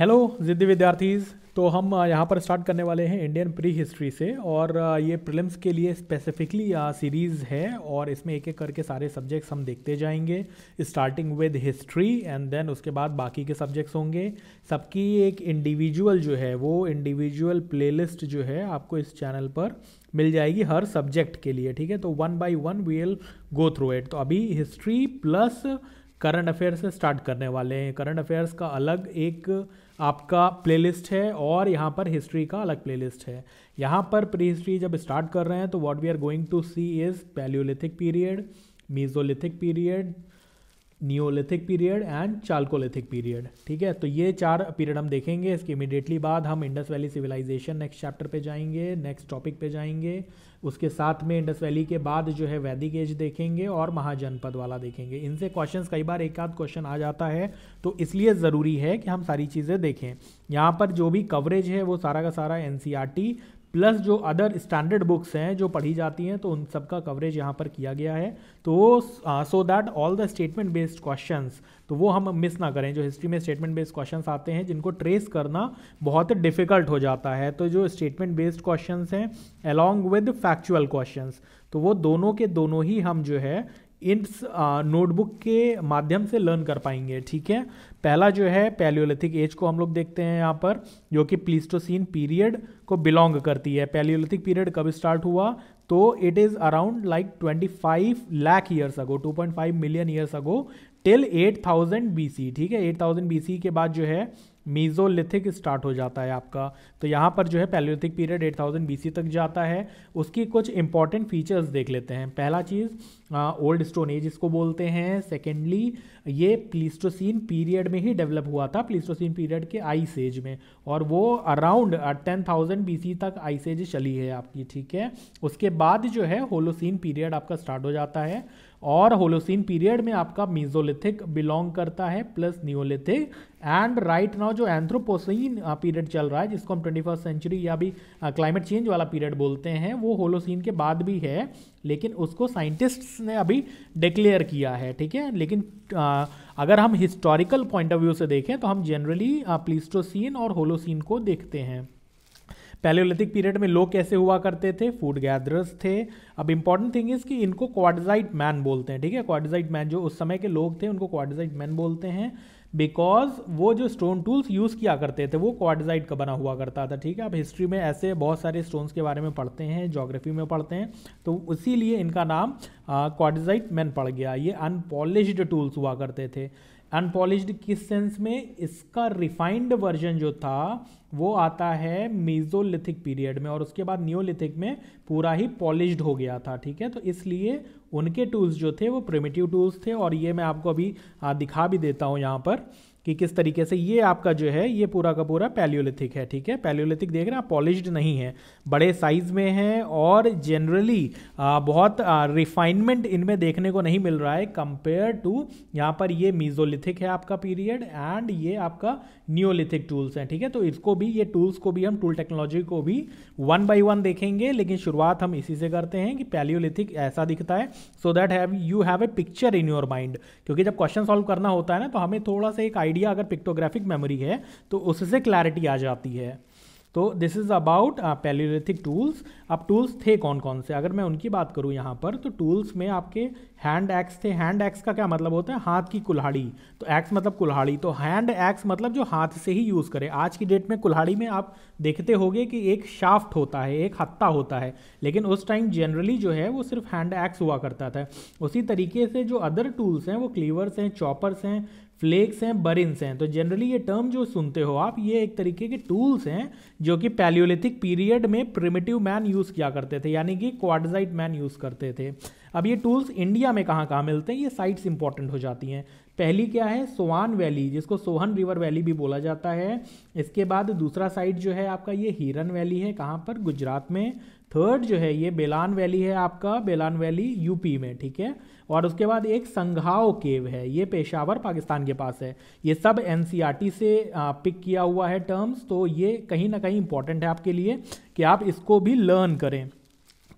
Hello ज़िद्दी विद्यार्थीज़ तो हम यहाँ पर स्टार्ट करने वाले हैं इंडियन प्री हिस्ट्री से और ये प्रिलिम्स के लिए स्पेसिफिकली सीरीज़ है और इसमें एक एक करके सारे सब्जेक्ट्स हम देखते जाएंगे starting with history and then उसके बाद बाकी के सब्जेक्ट्स होंगे सबकी एक इंडिविजुअल जो है वो इंडिविजुअल प्लेलिस्ट जो है आपको इस चैनल पर मिल जाएगी हर सब्जेक्ट के लिए ठीक है तो one by one we'll go through it तो अभी हिस्ट्री प्लस करंट अफेयर्स से स्टार्ट करने वाले हैं करंट अफेयर्स का अलग एक आपका प्लेलिस्ट है और यहाँ पर हिस्ट्री का अलग प्लेलिस्ट है यहाँ पर प्री हिस्ट्री जब स्टार्ट कर रहे हैं तो what we are going to see is palaeolithic period mesolithic period neolithic period and chalcolithic period ठीक है तो ये चार पीरियड हम देखेंगे इसके इमिडिएटली बाद हम Indus valley civilisation next chapter पे जाएंगे नेक्स्ट टॉपिक पे जाएंगे उसके साथ में इंडस वैली के बाद जो है वैदिक एज देखेंगे और महाजनपद वाला देखेंगे इनसे क्वेश्चंस कई बार एक आध क्वेश्चन आ जाता है तो इसलिए ज़रूरी है कि हम सारी चीज़ें देखें यहाँ पर जो भी कवरेज है वो सारा का सारा एन प्लस जो अदर स्टैंडर्ड बुक्स हैं जो पढ़ी जाती हैं तो उन सब का कवरेज यहाँ पर किया गया है तो so that all the statement based questions तो वो हम मिस ना करें जो हिस्ट्री में स्टेटमेंट बेस्ड क्वेश्चंस आते हैं जिनको ट्रेस करना बहुत डिफिकल्ट हो जाता है तो जो स्टेटमेंट बेस्ड क्वेश्चंस हैं अलॉन्ग विद फैक्चुअल क्वेश्चंस तो वो दोनों के दोनों ही हम जो है इस नोटबुक के माध्यम से लर्न कर पाएंगे ठीक है पहला जो है पैलियोलिथिक एज को हम लोग देखते हैं यहाँ पर जो कि प्लीस्टोसिन पीरियड को बिलोंग करती है पैलियोलिथिक पीरियड कब स्टार्ट हुआ तो it is around like 25 lakh years ago 2.5 million years ago till 8000 BC ठीक है 8000 बीसी के बाद जो है मीज़ोलिथिक स्टार्ट हो जाता है आपका तो यहाँ पर जो है पैलोलिथिक पीरियड 8000 थाउजेंड बी तक जाता है उसकी कुछ इंपॉर्टेंट फीचर्स देख लेते हैं पहला चीज़ ओल्ड स्टोन एज इसको बोलते हैं सेकेंडली ये प्लीस्टोसिन पीरियड में ही डेवलप हुआ था प्लीस्टोसिन पीरियड के आइस एज में और वो अराउंड टेन थाउजेंड बी तक आइस एज चली है आपकी ठीक है उसके बाद जो है होलोसिन पीरियड आपका स्टार्ट हो जाता है और होलोसिन पीरियड में आपका मीजोलिथिक बिलोंग करता है plus neolithic and right now जो एंथ्रोपोसिन पीरियड चल रहा है जिसको हम ट्वेंटी फर्स्ट सेंचुरी या भी क्लाइमेट चेंज वाला पीरियड बोलते हैं वो होलोसिन के बाद भी है लेकिन उसको साइंटिस्ट्स ने अभी डिक्लेयर किया है ठीक है लेकिन आ, अगर हम हिस्टोरिकल पॉइंट ऑफ व्यू से देखें तो हम जनरली प्लीस्टोसिन और होलोसिन को देखते हैं पैलियोलिथिक पीरियड में लोग कैसे हुआ करते थे फूड गैदरर्स थे अब इंपॉर्टेंट थिंग इज कि इनको क्वाडजाइट मैन बोलते हैं ठीक है क्वाडजाइट मैन जो उस समय के लोग थे उनको क्वाडजाइट मैन बोलते हैं बिकॉज वो जो स्टोन टूल्स यूज़ किया करते थे वो क्वाडजाइट का बना हुआ करता था ठीक है आप हिस्ट्री में ऐसे बहुत सारे स्टोन्स के बारे में पढ़ते हैं जोग्राफी में पढ़ते हैं तो इसीलिए इनका नाम क्वाडजाइट मैन पड़ गया ये अनपॉलिश टूल्स हुआ करते थे अनपॉलिश्ड किस सेंस में इसका रिफाइंड वर्जन जो था वो आता है मीजोलिथिक पीरियड में और उसके बाद न्योलिथिक में पूरा ही पॉलिश्ड हो गया था ठीक है तो इसलिए उनके टूल्स जो थे वो प्रिमेटिव टूल्स थे और ये मैं आपको अभी दिखा भी देता हूँ यहाँ पर कि किस तरीके से ये आपका जो है ये पूरा का पूरा पैलियोलिथिक है ठीक है पैलियोलिथिक देख रहे हैं आप पॉलिश्ड नहीं है बड़े साइज में है और जनरली बहुत रिफाइनमेंट इनमें देखने को नहीं मिल रहा है कंपेयर टू यहाँ पर ये मीजोलिथिक है आपका पीरियड एंड ये आपका न्योलिथिक टूल्स हैं ठीक है तो इसको भी ये टूल्स को भी हम टूल टेक्नोलॉजी को भी वन बाई वन देखेंगे लेकिन शुरुआत हम इसी से करते हैं कि पैलियोलिथिक ऐसा दिखता है so that have you have a picture in your mind क्योंकि जब क्वेश्चन सॉल्व करना होता है ना तो हमें थोड़ा सा एक आइडिया अगर पिक्टोग्राफिक मेमोरी है तो उससे क्लैरिटी आ जाती है तो this is about palaeolithic tools अब टूल्स थे कौन कौन से अगर मैं उनकी बात करूँ यहाँ पर तो टूल्स में आपके हैंड एक्स थे हैंड एक्स का क्या मतलब होता है हाथ की कुल्हाड़ी तो एक्स मतलब कुल्हाड़ी तो हैंड एक्स मतलब जो हाथ से ही यूज़ करें आज की डेट में कुल्हाड़ी में आप देखते होगे कि एक शाफ्ट होता है एक हत्ता होता है लेकिन उस टाइम जनरली जो है वो सिर्फ हैंड एक्स हुआ करता था उसी तरीके से जो अदर टूल्स हैं वो क्लीवर्स हैं चॉपर्स हैं फ्लेक्स हैं बरिन्स हैं तो जनरली ये टर्म जो सुनते हो आप ये एक तरीके के टूल्स हैं जो कि पैलियोलिथिक पीरियड में प्रिमेटिव मैन यूज यूज़ किया करते थे यानी कि क्वाडजाइट मैन यूज़ करते थे अब ये टूल्स इंडिया में कहाँ कहाँ मिलते हैं ये साइट्स इंपॉर्टेंट हो जाती हैं पहली क्या है सोहान वैली जिसको सोहन रिवर वैली भी बोला जाता है इसके बाद दूसरा साइट जो है आपका ये हिरन वैली है कहाँ पर गुजरात में थर्ड जो है ये बेलान वैली है आपका बेलान वैली यूपी में ठीक है और उसके बाद एक संघाओ केव है ये पेशावर पाकिस्तान के पास है ये सब एन e से पिक किया हुआ है टर्म्स तो ये कहीं ना कहीं इंपॉर्टेंट है आपके लिए कि आप इसको भी लर्न करें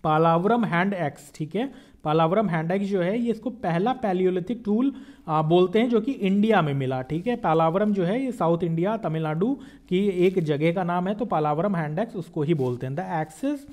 पालावरम हैंड एक्स ठीक है पालावरम हैंड एक्स जो है ये इसको पहला पैलियोलिथिक टूल बोलते हैं जो कि इंडिया में मिला ठीक है पालावरम जो है ये साउथ इंडिया तमिलनाडु की एक जगह का नाम है तो पालावरम हैंड एक्स उसको ही बोलते हैं the axes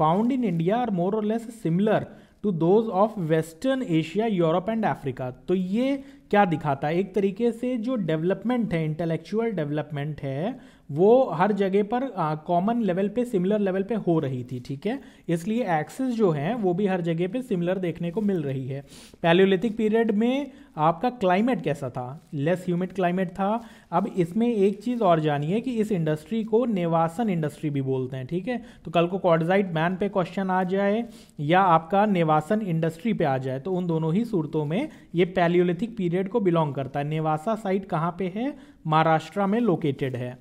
found in India are more or less similar to those of western Asia Europe and Africa तो ये क्या दिखाता है एक तरीके से जो डेवलपमेंट है इंटेलेक्चुअल डेवलपमेंट है वो हर जगह पर कॉमन लेवल पे सिमिलर लेवल पे हो रही थी ठीक है इसलिए एक्सेस जो है वो भी हर जगह पे सिमिलर देखने को मिल रही है पैलियोलिथिक पीरियड में आपका क्लाइमेट कैसा था लेस ह्यूमिड क्लाइमेट था अब इसमें एक चीज़ और जानिए कि इस इंडस्ट्री को नेवासन इंडस्ट्री भी बोलते हैं ठीक है तो कल को कॉर्डजाइट मैन पे क्वेश्चन आ जाए या आपका नेवासन इंडस्ट्री पे आ जाए तो उन दोनों ही सूरतों में ये पैलियोलिथिक पीरियड को बिलोंग करता है नेवासा साइट कहाँ पे है महाराष्ट्र में लोकेटेड है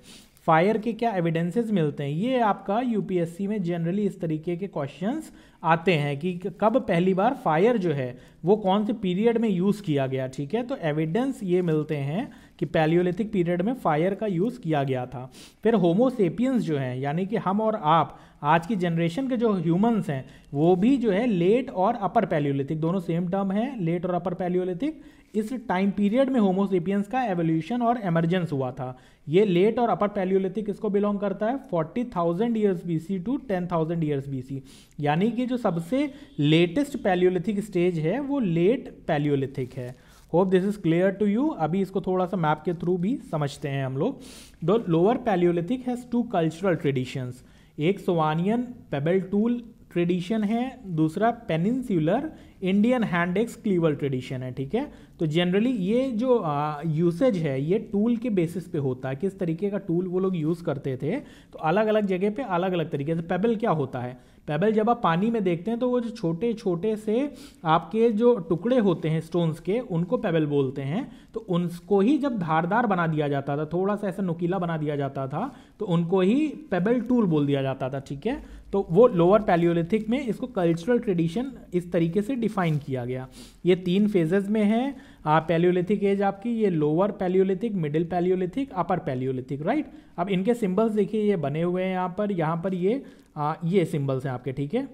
फायर के क्या एविडेंसेस मिलते हैं ये आपका यूपीएससी में जनरली इस तरीके के क्वेश्चंस आते हैं कि कब पहली बार फायर जो है वो कौन से पीरियड में यूज़ किया गया ठीक है तो एविडेंस ये मिलते हैं कि पैलियोलिथिक पीरियड में फायर का यूज़ किया गया था फिर होमोसेपियंस जो हैं यानी कि हम और आप आज की जनरेशन के जो ह्यूमंस हैं वो भी जो है लेट और अपर पैलियोलिथिक दोनों सेम टर्म है लेट और अपर पैलियोलिथिक इस टाइम पीरियड में होमोसेपियंस का एवोल्यूशन और एमरजेंस हुआ था ये लेट और अपर पैलियोलिथिक इसको बिलोंग करता है 40,000 years B C to ten thousand years B C यानी कि जो सबसे लेटेस्ट पैलियोलिथिक स्टेज है वो लेट पैलियोलिथिक है hope this is clear to you अभी इसको थोड़ा सा मैप के थ्रू भी समझते हैं हम लोग the lower palaeolithic has two cultural traditions एक सोवानियन पेबल टूल ट्रेडिशन है दूसरा peninsular Indian hand axe cleaver tradition है ठीक है तो जनरली ये जो यूसेज है ये टूल के बेसिस पे होता है किस तरीके का टूल वो लोग यूज़ करते थे तो अलग अलग जगह पे अलग अलग तरीके से पेबल क्या होता है पेबल जब आप पानी में देखते हैं तो वो जो छोटे छोटे से आपके जो टुकड़े होते हैं स्टोन्स के उनको पेबल बोलते हैं तो उनको ही जब धारदार बना दिया जाता था थोड़ा सा ऐसा नुकीला बना दिया जाता था तो उनको ही पेबल टूल बोल दिया जाता था ठीक है तो वो लोअर पैलियोलिथिक में इसको कल्चरल ट्रेडिशन इस तरीके से डिफाइन किया गया ये तीन फेजेज में है पैलियोलिथिक एज आपकी ये lower palaeolithic middle palaeolithic upper palaeolithic right अब इनके सिंबल्स देखिए ये बने हुए हैं यहाँ पर यहाँ पर ये आ, ये सिंबल्स हैं आपके ठीक है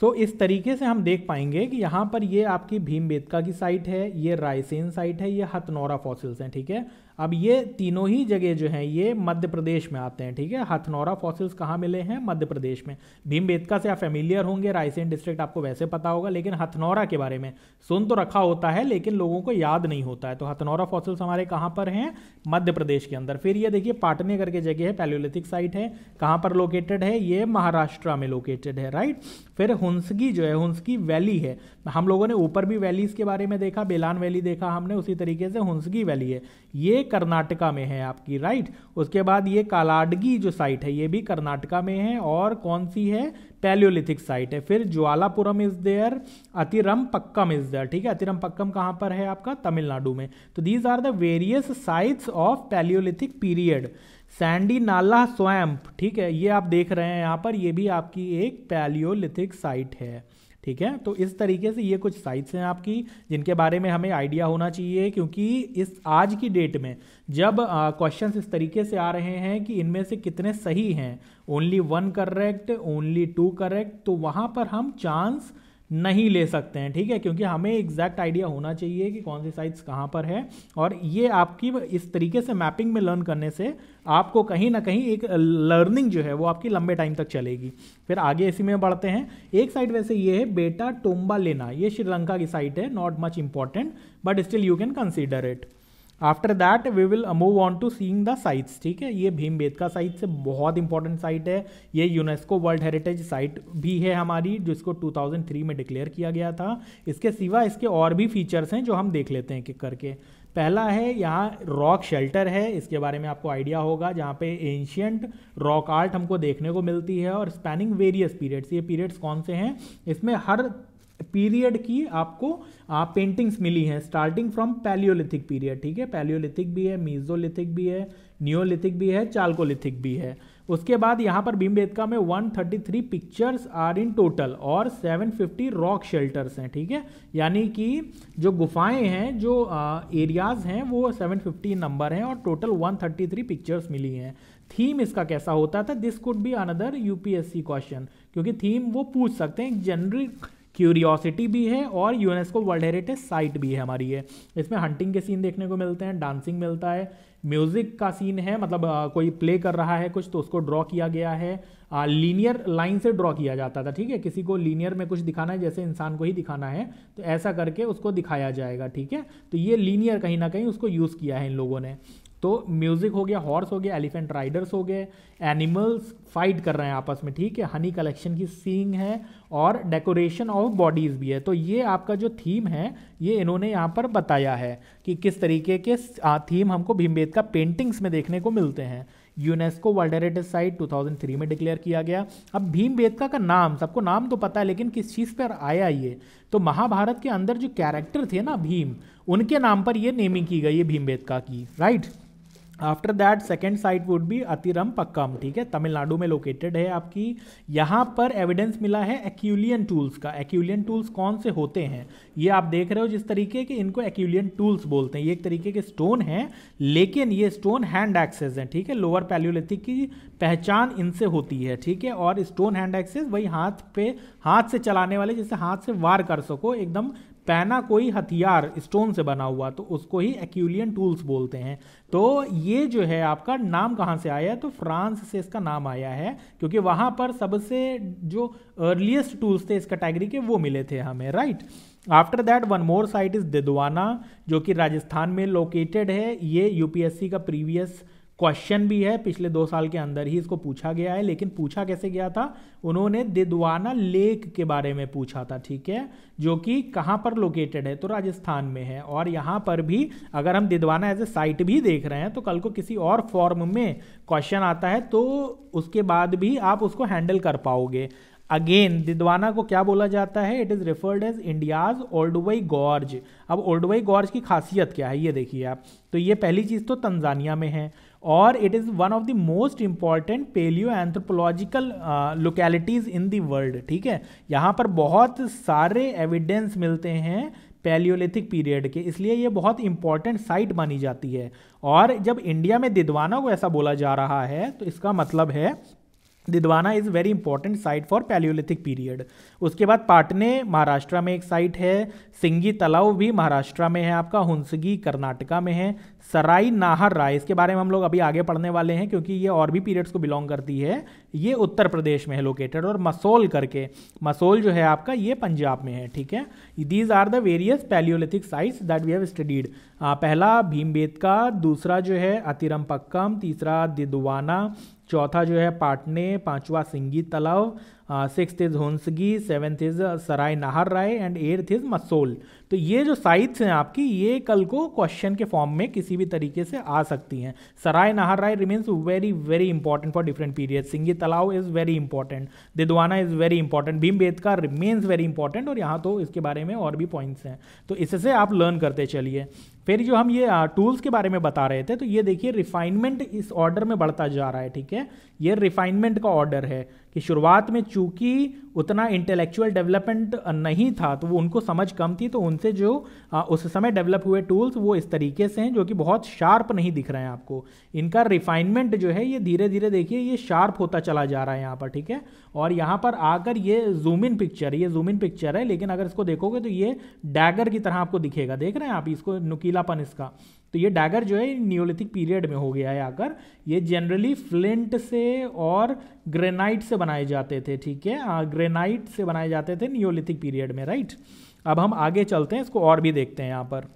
सो so, इस तरीके से हम देख पाएंगे कि यहाँ पर ये आपकी भीम की साइट है ये रायसेन साइट है ये हथनौरा फॉसिल्स हैं ठीक है अब ये तीनों ही जगह जो हैं ये मध्य प्रदेश में आते हैं ठीक है हथनौरा फॉसिल्स कहाँ मिले हैं मध्य प्रदेश में भीमबेतका से आप फेमिलियर होंगे रायसेन डिस्ट्रिक्ट आपको वैसे पता होगा लेकिन हथनौरा के बारे में सुन तो रखा होता है लेकिन लोगों को याद नहीं होता है तो हथनौरा फॉसिल्स हमारे कहाँ पर हैं मध्य प्रदेश के अंदर फिर ये देखिए पाटने करके जगह है पैलोलिथिक साइट है कहाँ पर लोकेटेड है ये महाराष्ट्र में लोकेटेड है राइट फिर हुंसगी जो है हंसगी वैली है हम लोगों ने ऊपर भी वैलीज के बारे में देखा बेलान वैली देखा हमने उसी तरीके से हुंसगी वैली है ये कर्नाटका में है आपकी राइट उसके बाद ये कालाडगी जो साइट है ये भी कर्नाटका में है और कौन सी है पैलियोलिथिक साइट है फिर Jwalapuram is there Attirampakkam is there ठीक है अतिरम पक्कम कहाँ पर है आपका तमिलनाडु में तो these are the various sites of palaeolithic period Sandi Nala swamp ठीक है ये आप देख रहे हैं यहाँ पर ये भी आपकी एक पैलियोलिथिक साइट है ठीक है तो इस तरीके से ये कुछ साइट्स हैं आपकी जिनके बारे में हमें आइडिया होना चाहिए क्योंकि इस आज की डेट में जब क्वेश्चंस इस तरीके से आ रहे हैं कि इनमें से कितने सही हैं only one correct only two correct तो वहाँ पर हम चांस नहीं ले सकते हैं ठीक है क्योंकि हमें एग्जैक्ट आइडिया होना चाहिए कि कौन सी साइट्स कहाँ पर है और ये आपकी इस तरीके से मैपिंग में लर्न करने से आपको कहीं ना कहीं एक लर्निंग जो है वो आपकी लंबे टाइम तक चलेगी फिर आगे इसी में बढ़ते हैं एक साइट वैसे ये है बेटा टोम्बा लेना ये श्रीलंका की साइट है not much important but still you can consider it after that we will move on to seeing the sites ठीक है ये भीम बेदका साइट से बहुत इंपॉर्टेंट साइट है ये यूनेस्को वर्ल्ड हेरिटेज साइट भी है हमारी जिसको 2003 में डिक्लेयर किया गया था इसके सिवा इसके और भी फीचर्स हैं जो हम देख लेते हैं कि करके पहला है यहाँ रॉक शेल्टर है इसके बारे में आपको आइडिया होगा जहाँ पे एंशियंट रॉक आर्ट हमको देखने को मिलती है और स्पैनिंग वेरियस पीरियड्स ये पीरियड्स कौन से हैं इसमें हर पीरियड की आपको पेंटिंग्स मिली हैं स्टार्टिंग फ्रॉम पैलियोलिथिक पीरियड ठीक है पैलियोलिथिक भी है मीजोलिथिक भी है न्योलिथिक भी है चाल्कोलिथिक भी है उसके बाद यहाँ पर भीमबेदका में 133 पिक्चर्स आर इन टोटल और 750 रॉक शेल्टर्स हैं ठीक है यानी कि जो गुफाएं हैं जो एरियाज हैं वो 750 नंबर हैं और टोटल 133 पिक्चर्स मिली हैं थीम इसका कैसा होता था this could be another UPSC question क्योंकि थीम वो पूछ सकते हैं जनरल क्यूरियोसिटी भी है और यूनेस्को वर्ल्ड हेरिटेज साइट भी है हमारी ये इसमें हंटिंग के सीन देखने को मिलते हैं डांसिंग मिलता है म्यूज़िक का सीन है मतलब आ, कोई प्ले कर रहा है कुछ तो उसको ड्रॉ किया गया है लीनियर लाइन से ड्रॉ किया जाता था ठीक है किसी को लीनियर में कुछ दिखाना है जैसे इंसान को ही दिखाना है तो ऐसा करके उसको दिखाया जाएगा ठीक है तो ये लीनियर कहीं ना कहीं उसको यूज़ किया है इन लोगों ने तो म्यूज़िक हो गया हॉर्स हो गया एलिफेंट राइडर्स हो गए एनिमल्स फाइट कर रहे हैं आपस में ठीक है हनी कलेक्शन की सींग है और डेकोरेशन ऑफ बॉडीज़ भी है तो ये आपका जो थीम है ये इन्होंने यहाँ पर बताया है कि किस तरीके के थीम हमको का पेंटिंग्स में देखने को मिलते हैं यूनेस्को वर्ल्ड हेरिटेज साइट 2003 में डिक्लेयर किया गया अब भीम बेदका का नाम सबको नाम तो पता है लेकिन किस चीज़ पर आया ये तो महाभारत के अंदर जो कैरेक्टर थे ना भीम उनके नाम पर ये नेमिंग की गई है भीम बेदका की right after that second site would be Attirampakkam ठीक है तमिलनाडु में लोकेटेड है आपकी यहाँ पर एविडेंस मिला है एक्यूलियन टूल्स का एक्यूलियन टूल्स कौन से होते हैं ये आप देख रहे हो जिस तरीके के इनको एक्यूलियन टूल्स बोलते हैं ये एक तरीके के स्टोन हैं लेकिन ये स्टोन हैंड एक्सेस हैं ठीक है लोअर पैल्यूलिथिक की पहचान इनसे होती है ठीक है और स्टोन हैंड एक्सेस वही हाथ पे हाथ से चलाने वाले जिससे हाथ से वार कर सको एकदम पैना कोई हथियार स्टोन से बना हुआ तो उसको ही एक्यूलियन टूल्स बोलते हैं तो ये जो है आपका नाम कहाँ से आया है तो फ्रांस से इसका नाम आया है क्योंकि वहाँ पर सबसे जो अर्लीस्ट टूल्स थे इस कैटेगरी के वो मिले थे हमें right after that one more site is Didwana जो कि राजस्थान में लोकेटेड है ये यूपीएससी का प्रीवियस क्वेश्चन भी है पिछले दो साल के अंदर ही इसको पूछा गया है लेकिन पूछा कैसे गया था उन्होंने दिदवाना लेक के बारे में पूछा था ठीक है जो कि कहाँ पर लोकेटेड है तो राजस्थान में है और यहाँ पर भी अगर हम दिदवाना एज ए साइट भी देख रहे हैं तो कल को किसी और फॉर्म में क्वेश्चन आता है तो उसके बाद भी आप उसको हैंडल कर पाओगे अगेन दिदवाना को क्या बोला जाता है it is referred as India's Olduvai Gorge अब ओल्डवई गॉर्ज की खासियत क्या है ये देखिए आप तो ये पहली चीज़ तो तंजानिया में है और it is one of the most important palaeoanthropological localities in the world ठीक है यहाँ पर बहुत सारे एविडेंस मिलते हैं पैलियोलिथिक पीरियड के इसलिए ये बहुत इंपॉर्टेंट साइट मानी जाती है और जब इंडिया में दिदवाना को ऐसा बोला जा रहा है तो इसका मतलब है Didwana is very important site for palaeolithic period उसके बाद पाटने महाराष्ट्र में एक साइट है सिंगी तलाव भी महाराष्ट्र में है आपका हुंसगी कर्नाटका में है सराई नाहर राय इसके बारे में हम लोग अभी आगे पढ़ने वाले हैं क्योंकि ये और भी पीरियड्स को बिलोंग करती है ये उत्तर प्रदेश में है लोकेटेड और मसोल करके मसोल जो है आपका ये पंजाब में है ठीक है these are the various palaeolithic sites that we have studied पहला भीम दूसरा जो है अतिरमपक्कम तीसरा दिदुवाना चौथा जो है पाटने पांचवा Singi Talav sixth is Hunsgi seventh is Sarai Nahar Rai and eighth is Masol तो ये जो साइट्स हैं आपकी ये कल को क्वेश्चन के फॉर्म में किसी भी तरीके से आ सकती हैं Sarai Nahar Rai remains very very important for different period Singi Talav is very important Didwana is very important Bhimbetka remains very important और यहाँ तो इसके बारे में और भी पॉइंट्स हैं तो इससे आप लर्न करते चलिए फिर जो हम ये टूल्स के बारे में बता रहे थे तो ये देखिए रिफाइनमेंट इस ऑर्डर में बढ़ता जा रहा है ठीक है ये रिफाइनमेंट का ऑर्डर है कि शुरुआत में चूंकि उतना इंटेलेक्चुअल डेवलपमेंट नहीं था तो वो उनको समझ कम थी तो उनसे जो उस समय डेवलप हुए टूल्स वो इस तरीके से हैं जो कि बहुत शार्प नहीं दिख रहे हैं आपको इनका रिफाइनमेंट जो है ये धीरे धीरे देखिए ये शार्प होता चला जा रहा है यहाँ पर ठीक है और यहाँ पर आकर ये जूम इन पिक्चर ये जूम इन पिक्चर है लेकिन अगर इसको देखोगे तो ये डैगर की तरह आपको दिखेगा देख रहे हैं आप इसको नुकीला पीलापन इसका तो ये डैगर जो है न्योलिथिक पीरियड में हो गया है आकर ये जनरली फ्लिंट से और ग्रेनाइट से बनाए जाते थे ठीक है ग्रेनाइट हाँ, से बनाए जाते थे न्योलिथिक पीरियड में राइट अब हम आगे चलते हैं इसको और भी देखते हैं यहाँ पर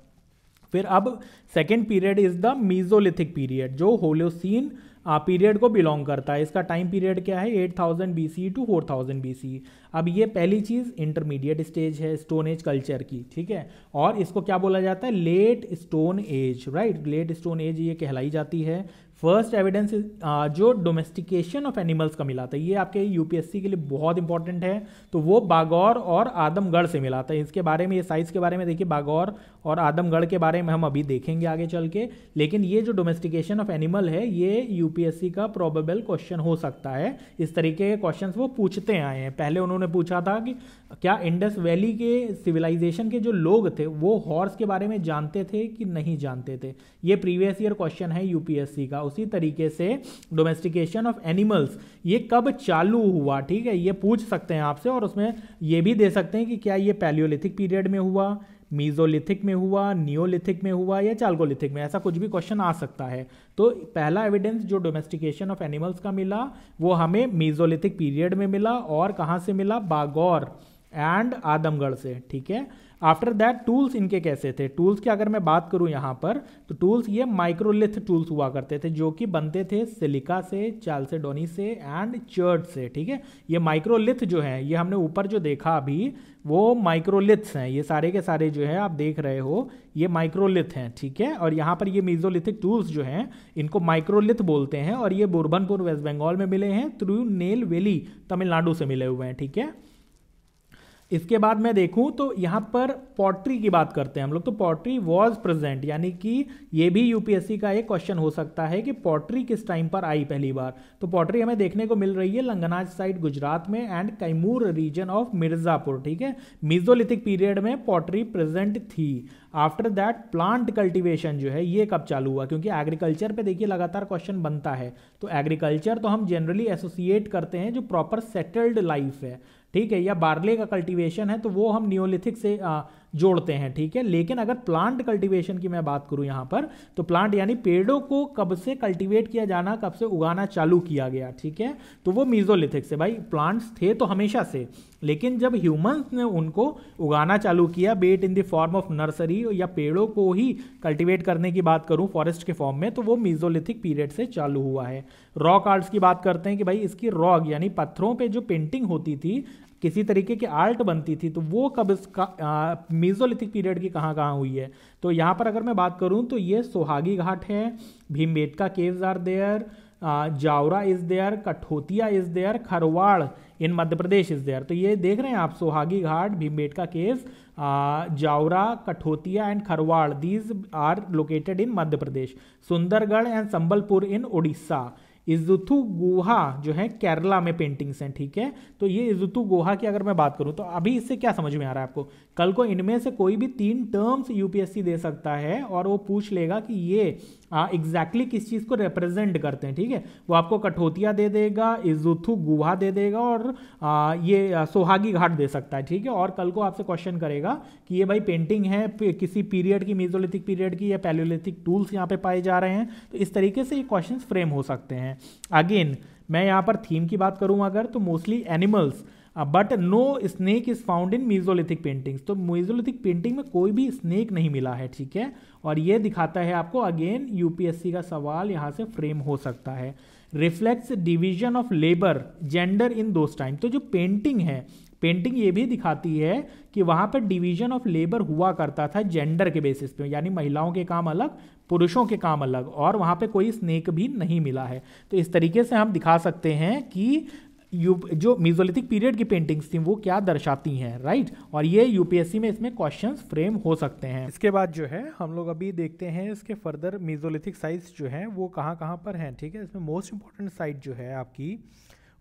फिर अब second period is the mesolithic period जो होलोसिन पीरियड को बिलोंग करता है इसका टाइम पीरियड क्या है eight thousand B C to four thousand B C अब ये पहली चीज़ इंटरमीडिएट स्टेज है स्टोन एज कल्चर की ठीक है और इसको क्या बोला जाता है late stone age right late stone age ये कहलाई जाती है फर्स्ट एविडेंस uh, जो डोमेस्टिकेशन ऑफ एनिमल्स का मिला था ये आपके यूपीएससी के लिए बहुत इंपॉर्टेंट है तो वो बागौर और आदमगढ़ से मिला था इसके बारे में ये साइज के बारे में देखिए बागौर और आदमगढ़ के बारे में हम अभी देखेंगे आगे चल के लेकिन ये जो डोमेस्टिकेशन ऑफ एनिमल है ये यूपीएससी का प्रॉबेबल क्वेश्चन हो सकता है इस तरीके के क्वेश्चन वो पूछते आए हैं पहले उन्होंने पूछा था कि क्या इंडस वैली के सिविलाइजेशन के जो लोग थे वो हॉर्स के बारे में जानते थे कि नहीं जानते थे ये प्रीवियस ईयर क्वेश्चन है यूपीएससी का उसी तरीके से डोमेस्टिकेशन ऑफ एनिमल्स ये कब चालू हुआ ठीक है ये पूछ सकते हैं आपसे और उसमें ये भी दे सकते हैं कि क्या ये पैलियोलिथिक पीरियड में हुआ मीजोलिथिक में हुआ नियोलिथिक में हुआ या चालकोलिथिक में ऐसा कुछ भी क्वेश्चन आ सकता है तो पहला एविडेंस जो डोमेस्टिकेशन ऑफ एनिमल्स का मिला वो हमें मीजोलिथिक पीरियड में मिला और कहाँ से मिला बागौर एंड आदमगढ़ से ठीक है आफ्टर दैट टूल्स इनके कैसे थे टूल्स की अगर मैं बात करूँ यहाँ पर तो टूल्स ये माइक्रोलिथ टूल्स हुआ करते थे जो कि बनते थे सिलिका से चालसेडोनी से एंड चर्च से ठीक है ये माइक्रोलिथ जो है ये हमने ऊपर जो देखा अभी वो माइक्रोलिथ्स हैं ये सारे के सारे जो है आप देख रहे हो ये माइक्रोलिथ हैं ठीक है और यहाँ पर ये मीजोलिथिक टूल्स जो हैं इनको माइक्रोलिथ बोलते हैं और ये बुरबनपुर वेस्ट बंगाल में मिले हैं थ्रू नेल वेली तमिलनाडु से मिले हुए हैं ठीक है इसके बाद मैं देखूं तो यहाँ पर पॉट्री की बात करते हैं हम लोग तो पॉट्री वॉज प्रेजेंट यानी कि ये भी यूपीएससी का एक क्वेश्चन हो सकता है कि पॉट्री किस टाइम पर आई पहली बार तो पॉट्री हमें देखने को मिल रही है लंगनाज साइड गुजरात में and Kaimur region of Mirzapur ठीक है मिजोलिथिक पीरियड में पॉट्री प्रेजेंट थी आफ्टर दैट प्लांट कल्टिवेशन जो है ये कब चालू हुआ क्योंकि एग्रीकल्चर पे देखिए लगातार क्वेश्चन बनता है तो एग्रीकल्चर तो हम जनरली एसोसिएट करते हैं जो प्रॉपर सेटल्ड लाइफ है ठीक है या बार्ले का कल्टीवेशन है तो वो हम नियोलिथिक से आ, जोड़ते हैं ठीक है लेकिन अगर प्लांट कल्टीवेशन की मैं बात करूं यहाँ पर तो प्लांट यानी पेड़ों को कब से कल्टीवेट किया जाना कब से उगाना चालू किया गया ठीक है तो वो मीजोलिथिक से भाई प्लांट्स थे तो हमेशा से लेकिन जब ह्यूमंस ने उनको उगाना चालू किया but in the form of nursery या पेड़ों को ही कल्टिवेट करने की बात करूँ फॉरेस्ट के फॉर्म में तो वो मीजोलिथिक पीरियड से चालू हुआ है रॉक आर्ट्स की बात करते हैं कि भाई इसकी रॉक यानी पत्थरों पर पे जो पेंटिंग होती थी किसी तरीके की आर्ट बनती थी तो वो कब इसका मीजोलिथिक पीरियड की कहाँ कहाँ हुई है तो यहाँ पर अगर मैं बात करूँ तो ये सोहागी घाट है Bhimbetka caves are there Jaora is there Kathotia is there Kharwar in Madhya Pradesh is there तो ये देख रहे हैं आप Sohagi Ghat Bhimbetka caves Jaora Kathotia and Kharwar these are located in Madhya Pradesh Sundargarh and Sambalpur in Orissa Ezhuthu Guha जो है केरला में पेंटिंग्स हैं ठीक है तो ये इजुथु गुहा की अगर मैं बात करूं तो अभी इससे क्या समझ में आ रहा है आपको कल को इनमें से कोई भी तीन टर्म्स यूपीएससी दे सकता है और वो पूछ लेगा कि ये एग्जैक्टली किस चीज़ को रिप्रेजेंट करते हैं ठीक है वो आपको कठोतिया दे देगा इजुथु गुहा दे देगा और आ, ये सोहागी घाट दे सकता है ठीक है और कल को आपसे क्वेश्चन करेगा कि ये भाई पेंटिंग है किसी पीरियड की मीजोलिथिक पीरियड की या पैलोलिथिक टूल्स यहाँ पे पाए जा रहे हैं तो इस तरीके से ये क्वेश्चन फ्रेम हो सकते हैं अगेन मैं यहाँ पर थीम की बात करूँ अगर तो mostly animals but no snake is found in mesolithic paintings तो मीजोलिथिक पेंटिंग में कोई भी स्नेक नहीं मिला है ठीक है और ये दिखाता है आपको अगेन यूपीएससी का सवाल यहाँ से फ्रेम हो सकता है reflects division of labour gender in those time तो जो पेंटिंग है पेंटिंग ये भी दिखाती है कि वहाँ पर डिवीजन ऑफ लेबर हुआ करता था जेंडर के बेसिस पे यानी महिलाओं के काम अलग पुरुषों के काम अलग और वहाँ पे कोई स्नेक भी नहीं मिला है तो इस तरीके से हम दिखा सकते हैं कि यू जो मीजोलिथिक पीरियड की पेंटिंग्स थी वो क्या दर्शाती हैं राइट और ये यूपीएससी में इसमें क्वेश्चंस फ्रेम हो सकते हैं इसके बाद जो है हम लोग अभी देखते हैं इसके फर्दर म्यूजोलिथिक साइट्स जो हैं वो कहाँ कहाँ पर हैं ठीक है इसमें मोस्ट इंपॉर्टेंट साइट जो है आपकी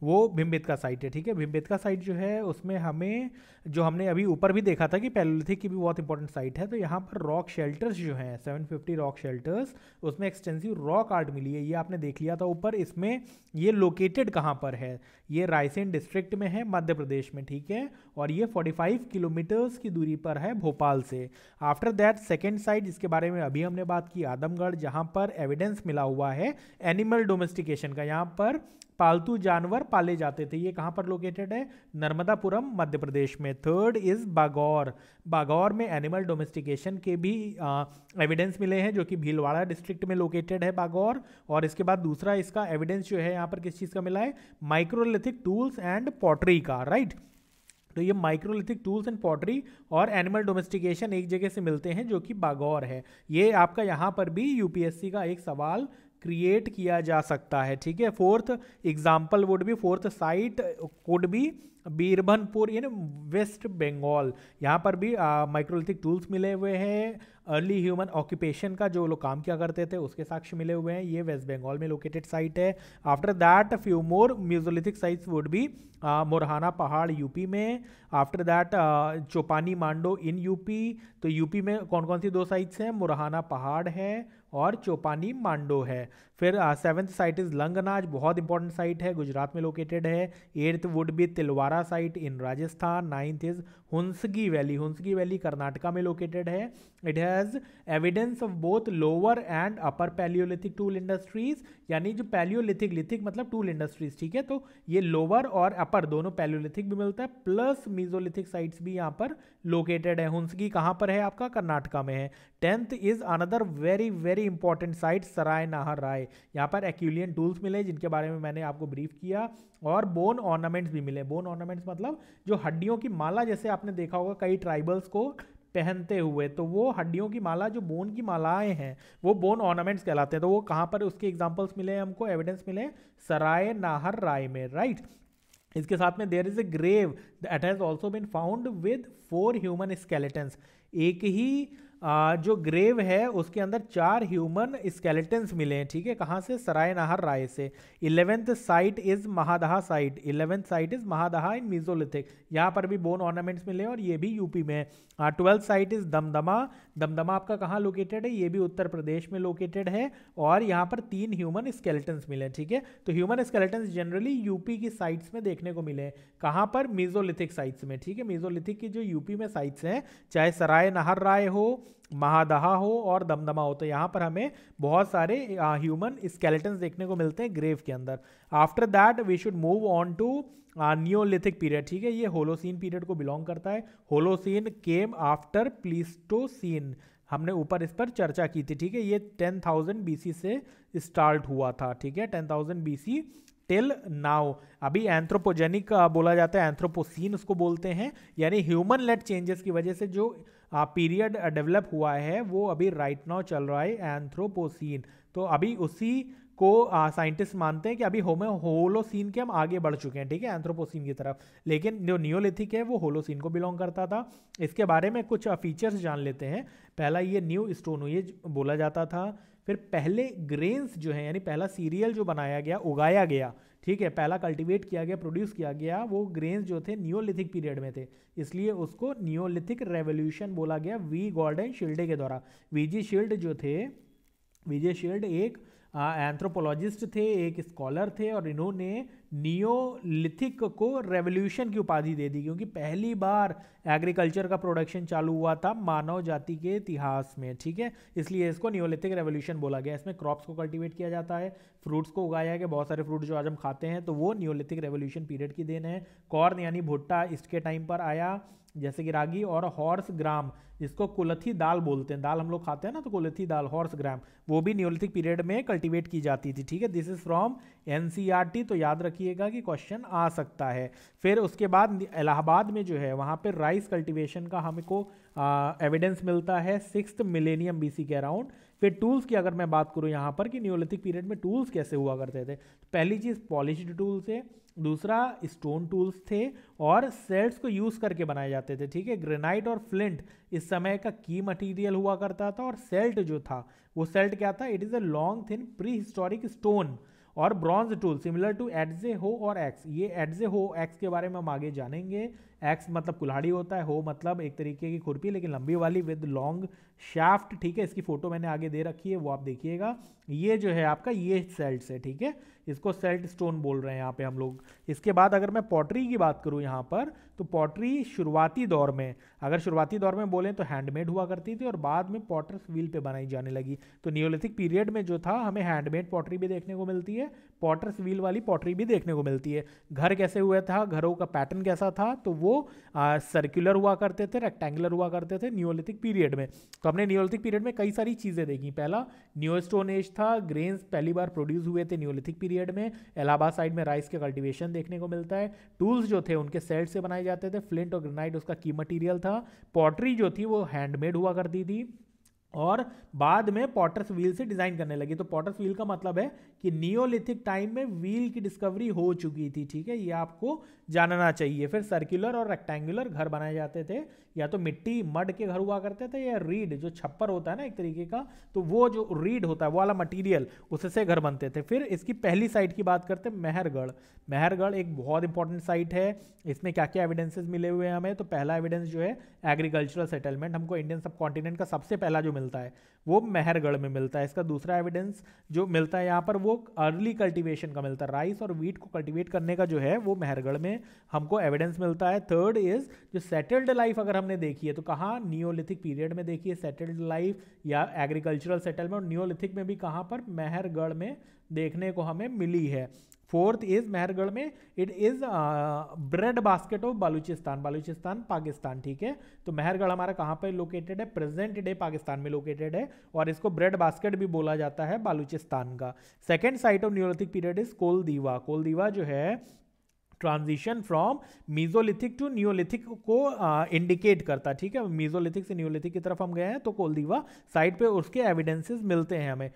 वो का साइट है ठीक है का साइट जो है उसमें हमें जो हमने अभी ऊपर भी देखा था कि पैलोलिथिक की भी बहुत इंपॉर्टेंट साइट है तो यहाँ पर रॉक शेल्टर्स जो हैं 750 रॉक शेल्टर्स उसमें एक्सटेंसिव रॉक आर्ट मिली है ये आपने देख लिया था ऊपर इसमें ये लोकेटेड कहाँ पर है ये रायसेन डिस्ट्रिक्ट में है मध्य प्रदेश में ठीक है और ये फोर्टी किलोमीटर्स की दूरी पर है भोपाल से आफ्टर दैट सेकेंड साइट जिसके बारे में अभी हमने बात की आदमगढ़ जहाँ पर एविडेंस मिला हुआ है एनिमल डोमेस्टिकेशन का यहाँ पर पालतू जानवर पाले जाते थे ये कहाँ पर लोकेटेड है नर्मदापुरम मध्य प्रदेश में थर्ड इज बागौर बागौर में एनिमल डोमेस्टिकेशन के भी एविडेंस मिले हैं जो कि भीलवाड़ा डिस्ट्रिक्ट में लोकेटेड है बागौर और इसके बाद दूसरा इसका एविडेंस जो है यहाँ पर किस चीज़ का मिला है माइक्रोलिथिक टूल्स एंड पॉटरी का राइट right? तो ये माइक्रोलिथिक टूल्स एंड पॉटरी और एनिमल डोमेस्टिकेशन एक जगह से मिलते हैं जो कि बागौर है ये आपका यहाँ पर भी यूपीएससी का एक सवाल क्रिएट किया जा सकता है ठीक है फोर्थ एग्जाम्पल वुड भी फोर्थ साइट कुड भी बीरभनपुर इन वेस्ट बंगाल यहाँ पर भी माइक्रोलिथिक टूल्स मिले हुए हैं अर्ली ह्यूमन ऑक्यूपेशन का जो लोग काम किया करते थे उसके साक्ष्य मिले हुए हैं ये वेस्ट बंगाल में लोकेटेड साइट है after that few more mesolithic sites would be Morhana Pahar UP में after that Chopani Mando in UP तो यूपी में कौन कौन सी दो साइट्स हैं मुरहाना पहाड़ है और चोपानी मांडो है फिर सेवन्थ साइट इज़ लंगनाज बहुत इंपॉर्टेंट साइट है गुजरात में लोकेटेड है eighth would be Tilwara site in Rajasthan ninth is Hunsgi valley Hunsgi valley Karnataka में लोकेटेड है it has evidence of both lower and upper palaeolithic tool industries यानी जो पैलियोलिथिक लिथिक मतलब टूल इंडस्ट्रीज ठीक है तो ये लोअर और अपर दोनों पैलियोलिथिक भी मिलता है प्लस मीजोलिथिक साइट्स भी यहाँ पर लोकेटेड है हुंसगी कहाँ पर है आपका कर्नाटका में है tenth is another very very important site Sarai Nahar Rai यहाँ पर एक्यूलियन टूल्स मिले जिनके बारे में मैंने आपको ब्रीफ किया और बोन ऑर्नामेंट्स भी मिले बोन ऑर्नामेंट्स मतलब जो हड्डियों की माला जैसे आपने देखा होगा कई ट्राइबल्स को पहनते हुए तो वो हड्डियों की माला जो बोन की मालाएं हैं वो बोन ऑर्नामेंट्स कहलाते हैं तो वो कहाँ पर उसके एग्जाम्पल्स मिले हैं हमको एविडेंस मिले सराय नाहर राय में राइट इसके साथ में there is a grave that has also been found with four human skeletons एक ही जो ग्रेव है उसके अंदर चार ह्यूमन स्केलेटन्स मिले हैं ठीक है कहाँ से सराय नाहर राय से eleventh site is Mahadaha site eleventh site is Mahadaha in mesolithic यहाँ पर भी बोन ऑर्नामेंट्स मिले हैं और ये भी यूपी में है twelfth site is Damdama Damdama आपका कहाँ लोकेटेड है ये भी उत्तर प्रदेश में लोकेटेड है और यहाँ पर तीन ह्यूमन स्केलेटन्स मिले हैं ठीक है तो ह्यूमन स्केलेटन्स जनरली यूपी की साइट्स में देखने को मिले हैं कहाँ पर मिजोलिथिक साइट्स में ठीक है मिजोलिथिक की जो यूपी में साइट्स हैं चाहे सराय नाहर राय हो महादहा हो और दमदमा हो तो यहाँ पर हमें बहुत सारे ह्यूमन स्केलेटन्स देखने को मिलते हैं ग्रेव के अंदर after that we should move on to neolithic period ठीक है ये होलोसीन पीरियड को बिलोंग करता है होलोसीन केम आफ्टर प्लीस्टोसीन हमने ऊपर इस पर चर्चा की थी ठीक है ये 10,000 बीसी से स्टार्ट हुआ था ठीक है 10,000 बीसी टिल नाउ अभी एंथ्रोपोजेनिक बोला जाता है एंथ्रोपोसिन उसको बोलते हैं यानी ह्यूमन लेट चेंजेस की वजह से जो पीरियड डेवलप uh, हुआ है वो अभी राइट नाउ चल रहा है एंथ्रोपोसिन तो अभी उसी को साइंटिस्ट मानते हैं कि अभी होमे होलोसिन के हम आगे बढ़ चुके हैं ठीक है एंथ्रोपोसिन की तरफ लेकिन जो न्यूलिथिक है वो होलोसिन को बिलोंग करता था इसके बारे में कुछ फीचर्स जान लेते हैं पहला ये न्यू स्टोन ये बोला जाता था फिर पहले ग्रेन्स जो है यानी पहला सीरियल जो बनाया गया उगाया गया ठीक है पहला कल्टीवेट किया गया प्रोड्यूस किया गया वो ग्रेन्स जो थे न्योलिथिक पीरियड में थे इसलिए उसको न्योलिथिक रेवोल्यूशन बोला गया वी गॉर्डन शिल्डे के द्वारा वीजी शिल्ड जो थे विजय शेल्ड एक एंथ्रोपोलॉजिस्ट थे एक स्कॉलर थे और इन्होंने नियोलिथिक को रेवोल्यूशन की उपाधि दे दी क्योंकि पहली बार एग्रीकल्चर का प्रोडक्शन चालू हुआ था मानव जाति के इतिहास में ठीक है इसलिए इसको नियोलिथिक रेवोल्यूशन बोला गया इसमें क्रॉप्स को कल्टीवेट किया जाता है फ्रूट्स को उगाया गया बहुत सारे फ्रूट जो आज हम खाते हैं तो वो नियोलिथिक रेवोल्यूशन पीरियड की देन है कॉर्न यानी भुट्टा इसके टाइम पर आया जैसे कि रागी और हॉर्स ग्राम जिसको कुलथी दाल बोलते हैं दाल हम लोग खाते हैं ना तो कुलथी दाल हॉर्स ग्राम वो भी न्योलिथिक पीरियड में कल्टीवेट की जाती थी ठीक है दिस इज़ फ्रॉम एन तो याद रखिएगा कि क्वेश्चन आ सकता है फिर उसके बाद इलाहाबाद में जो है वहाँ पर राइस कल्टिवेशन का हमको एविडेंस मिलता है सिक्स मिलेनियम बी के अराउंड फिर टूल्स की अगर मैं बात करूँ यहाँ पर कि न्योलिथिक पीरियड में टूल्स कैसे हुआ करते थे तो पहली चीज़ पॉलिश टूल्स है दूसरा स्टोन टूल्स थे और सेल्स को यूज़ करके बनाए जाते थे ठीक है ग्रेनाइट और फ्लिंट इस समय का की मटेरियल हुआ करता था और सेल्ट जो था वो सेल्ट क्या था it is a long thin prehistoric stone और bronze tool similar to adze हो और एक्स ये एडजे हो एक्स के बारे में हम आगे जानेंगे एक्स मतलब कुल्हाड़ी होता है हो मतलब एक तरीके की खुरपी लेकिन लंबी वाली विद लॉन्ग शाफ्ट ठीक है इसकी फ़ोटो मैंने आगे दे रखी है वो आप देखिएगा ये जो है आपका ये सेल्ट से, है ठीक है इसको सेल्ट स्टोन बोल रहे हैं यहाँ पे हम लोग इसके बाद अगर मैं पॉटरी की बात करूँ यहाँ पर तो पॉटरी शुरुआती दौर में अगर शुरुआती दौर में बोलें तो हैंडमेड हुआ करती थी और बाद में पॉटर्स व्हील पे बनाई जाने लगी तो नियोलिथिक पीरियड में जो था हमें हैंडमेड पॉटरी भी देखने को मिलती है पॉटर्स व्हील वाली पॉटरी भी देखने को मिलती है घर कैसे हुआ था घरों का पैटर्न कैसा था तो वो सर्कुलर हुआ करते थे रेक्टेंगुलर हुआ करते थे न्योलिथिक पीरियड में तो हमने न्योलिथिक पीरियड में कई सारी चीज़ें देखी पहला न्योस्टोन एज था ग्रेन्स पहली बार प्रोड्यूस हुए थे न्योलिथिक पीरियड में इलाहाबाद साइड में राइस के कल्टिवेशन देखने को मिलता है टूल्स जो थे उनके सेल्ट से बनाए जाते थे फ्लिंट और ग्रेनाइट उसका की मटीरियल था पॉटरी जो थी वो हैंडमेड हुआ करती थी और बाद में पॉटर्स व्हील से डिज़ाइन करने लगी तो पॉटर्स व्हील का मतलब है कि नियोलिथिक टाइम में व्हील की डिस्कवरी हो चुकी थी ठीक है ये आपको जानना चाहिए फिर सर्कुलर और रेक्टेंगुलर घर बनाए जाते थे या तो मिट्टी मड के घर हुआ करते थे या रीड जो छप्पर होता है ना एक तरीके का तो वो जो रीड होता है वो वाला मटीरियल उससे घर बनते थे फिर इसकी पहली साइट की बात करते हैं मेहरगढ़ मेहरगढ़ एक बहुत इंपॉर्टेंट साइट है इसमें क्या क्या एविडेंसेस मिले हुए हैं हमें तो पहला एविडेंस जो है एग्रीकल्चरल सेटलमेंट हमको इंडियन सब कॉन्टिनेंट का सबसे पहला जो मिलता है वो मेहरगढ़ में मिलता है इसका दूसरा एविडेंस जो मिलता है यहाँ पर वो अर्ली कल्टीवेशन का मिलता है राइस और वीट को कल्टीवेट करने का जो है वो मेहरगढ़ में हमको एविडेंस मिलता है थर्ड इज जो सेटल्ड लाइफ अगर हमने देखी है तो कहाँ नियोलिथिक पीरियड में देखी है सेटल्ड लाइफ या एग्रीकल्चरल सेटलमेंट और नियोलिथिक में भी कहाँ पर मेहरगढ़ में देखने को हमें मिली है फोर्थ इज मेहरगढ़ में it is bread basket of Baluchistan Baluchistan Pakistan ठीक है तो मेहरगढ़ हमारा कहाँ पर लोकेटेड है प्रेजेंट डे पाकिस्तान में लोकेटेड है और इसको ब्रेड बास्केट भी बोला जाता है बालूचिस्तान का second site of neolithic period is Koldihwa Koldihwa जो है transition from mesolithic to neolithic को इंडिकेट करता है ठीक है मीजोलिथिक से न्योलिथिक की तरफ हम गए हैं तो कोलदीवा साइड पे उसके एविडेंसेस मिलते हैं हमें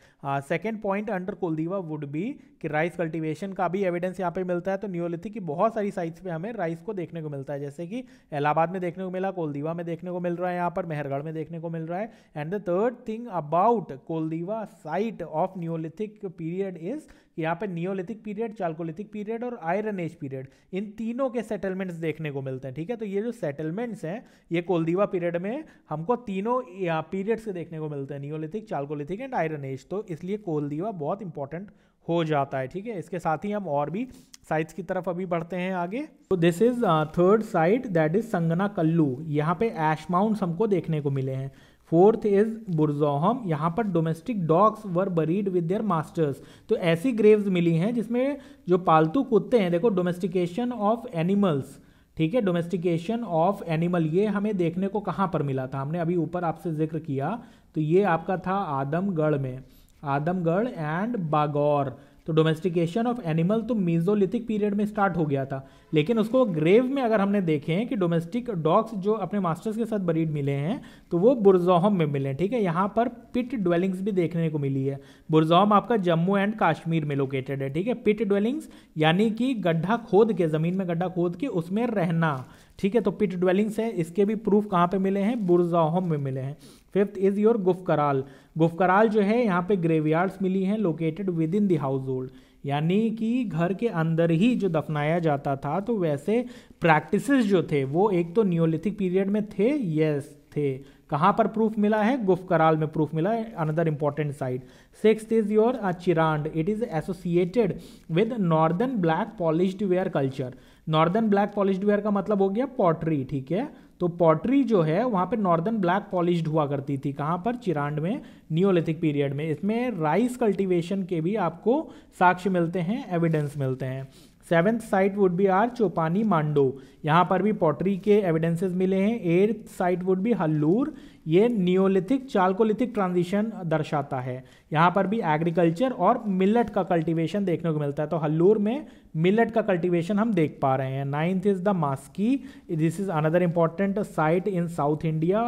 second point under Koldihwa would be कि राइस कल्टिवेशन का भी एविडेंस यहाँ पे मिलता है तो न्योलिथिक की बहुत सारी साइट्स पे हमें राइस को देखने को मिलता है जैसे कि इलाहाबाद में देखने को मिला कोलदीवा में देखने को मिल रहा है यहाँ पर मेहरगढ़ में देखने को मिल रहा है and the third thing about Koldihwa site of neolithic period is यहाँ पे नियोलिथिक पीरियड चालकोलिथिक पीरियड और आयरन एज पीरियड इन तीनों के सेटलमेंट्स देखने को मिलते हैं ठीक है तो ये जो सेटलमेंट्स हैं ये कोलदीवा पीरियड में हमको तीनों पीरियड्स देखने को मिलते हैं neolithic chalcolithic and iron age तो इसलिए कोलदीवा बहुत इंपॉर्टेंट हो जाता है ठीक है इसके साथ ही हम और भी साइट्स की तरफ अभी बढ़ते हैं आगे तो this is third site that is Sanganakallu यहाँ पे एश माउंट हमको देखने को मिले हैं फोर्थ इज बुरजोहम यहाँ पर domestic dogs were buried with their masters तो ऐसी ग्रेव्स मिली हैं जिसमें जो पालतू कुत्ते हैं देखो डोमेस्टिकेशन ऑफ एनिमल्स ठीक है डोमेस्टिकेशन ऑफ एनिमल ये हमें देखने को कहाँ पर मिला था हमने अभी ऊपर आपसे जिक्र किया तो ये आपका था आदमगढ़ में आदमगढ़ एंड बागौर तो डोमेस्टिकेशन ऑफ एनिमल तो मीजोलिथिक पीरियड में स्टार्ट हो गया था लेकिन उसको ग्रेव में अगर हमने देखें कि डोमेस्टिक डॉग्स जो अपने मास्टर्स के साथ बरीड मिले हैं तो वो बुरजोहम में मिले ठीक है यहाँ पर पिट ड्वेलिंग्स भी देखने को मिली है बुरजोहम आपका जम्मू एंड कश्मीर में लोकेटेड है ठीक है पिट ड्वेलिंग्स यानी कि गड्ढा खोद के ज़मीन में गड्ढा खोद के उसमें रहना ठीक है तो पिट ड्वेलिंग्स है इसके भी प्रूफ कहाँ पे मिले हैं बुरजोहम में मिले हैं fifth is your Gufkral Gufkral जो है यहाँ पे ग्रेवयार्ड्स मिली हैं located within the household यानी कि घर के अंदर ही जो दफनाया जाता था तो वैसे प्रैक्टिस जो थे वो एक तो न्योलिथिक पीरियड में थे यस थे कहाँ पर प्रूफ मिला है गुफकराल में प्रूफ मिला है another important site six is your Chirand it is associated with northern black polished ware culture northern black polished ware का मतलब हो गया पॉटरी ठीक है तो पॉटरी जो है वहाँ पे नॉर्दर्न ब्लैक पॉलिश्ड हुआ करती थी कहाँ पर चिरांड में न्योलिथिक पीरियड में इसमें राइस कल्टिवेशन के भी आपको साक्ष्य मिलते हैं एविडेंस मिलते हैं seventh site would be are Chopani Mando यहाँ पर भी पॉटरी के एविडेंसेस मिले हैं eighth site would be Hallur ये नियोलिथिक चालकोलिथिक ट्रांजिशन दर्शाता है यहाँ पर भी एग्रीकल्चर और मिलट का कल्टीवेशन देखने को मिलता है तो हल्लूर में मिलट का कल्टीवेशन हम देख पा रहे हैं ninth is the Maski this is another important site in south India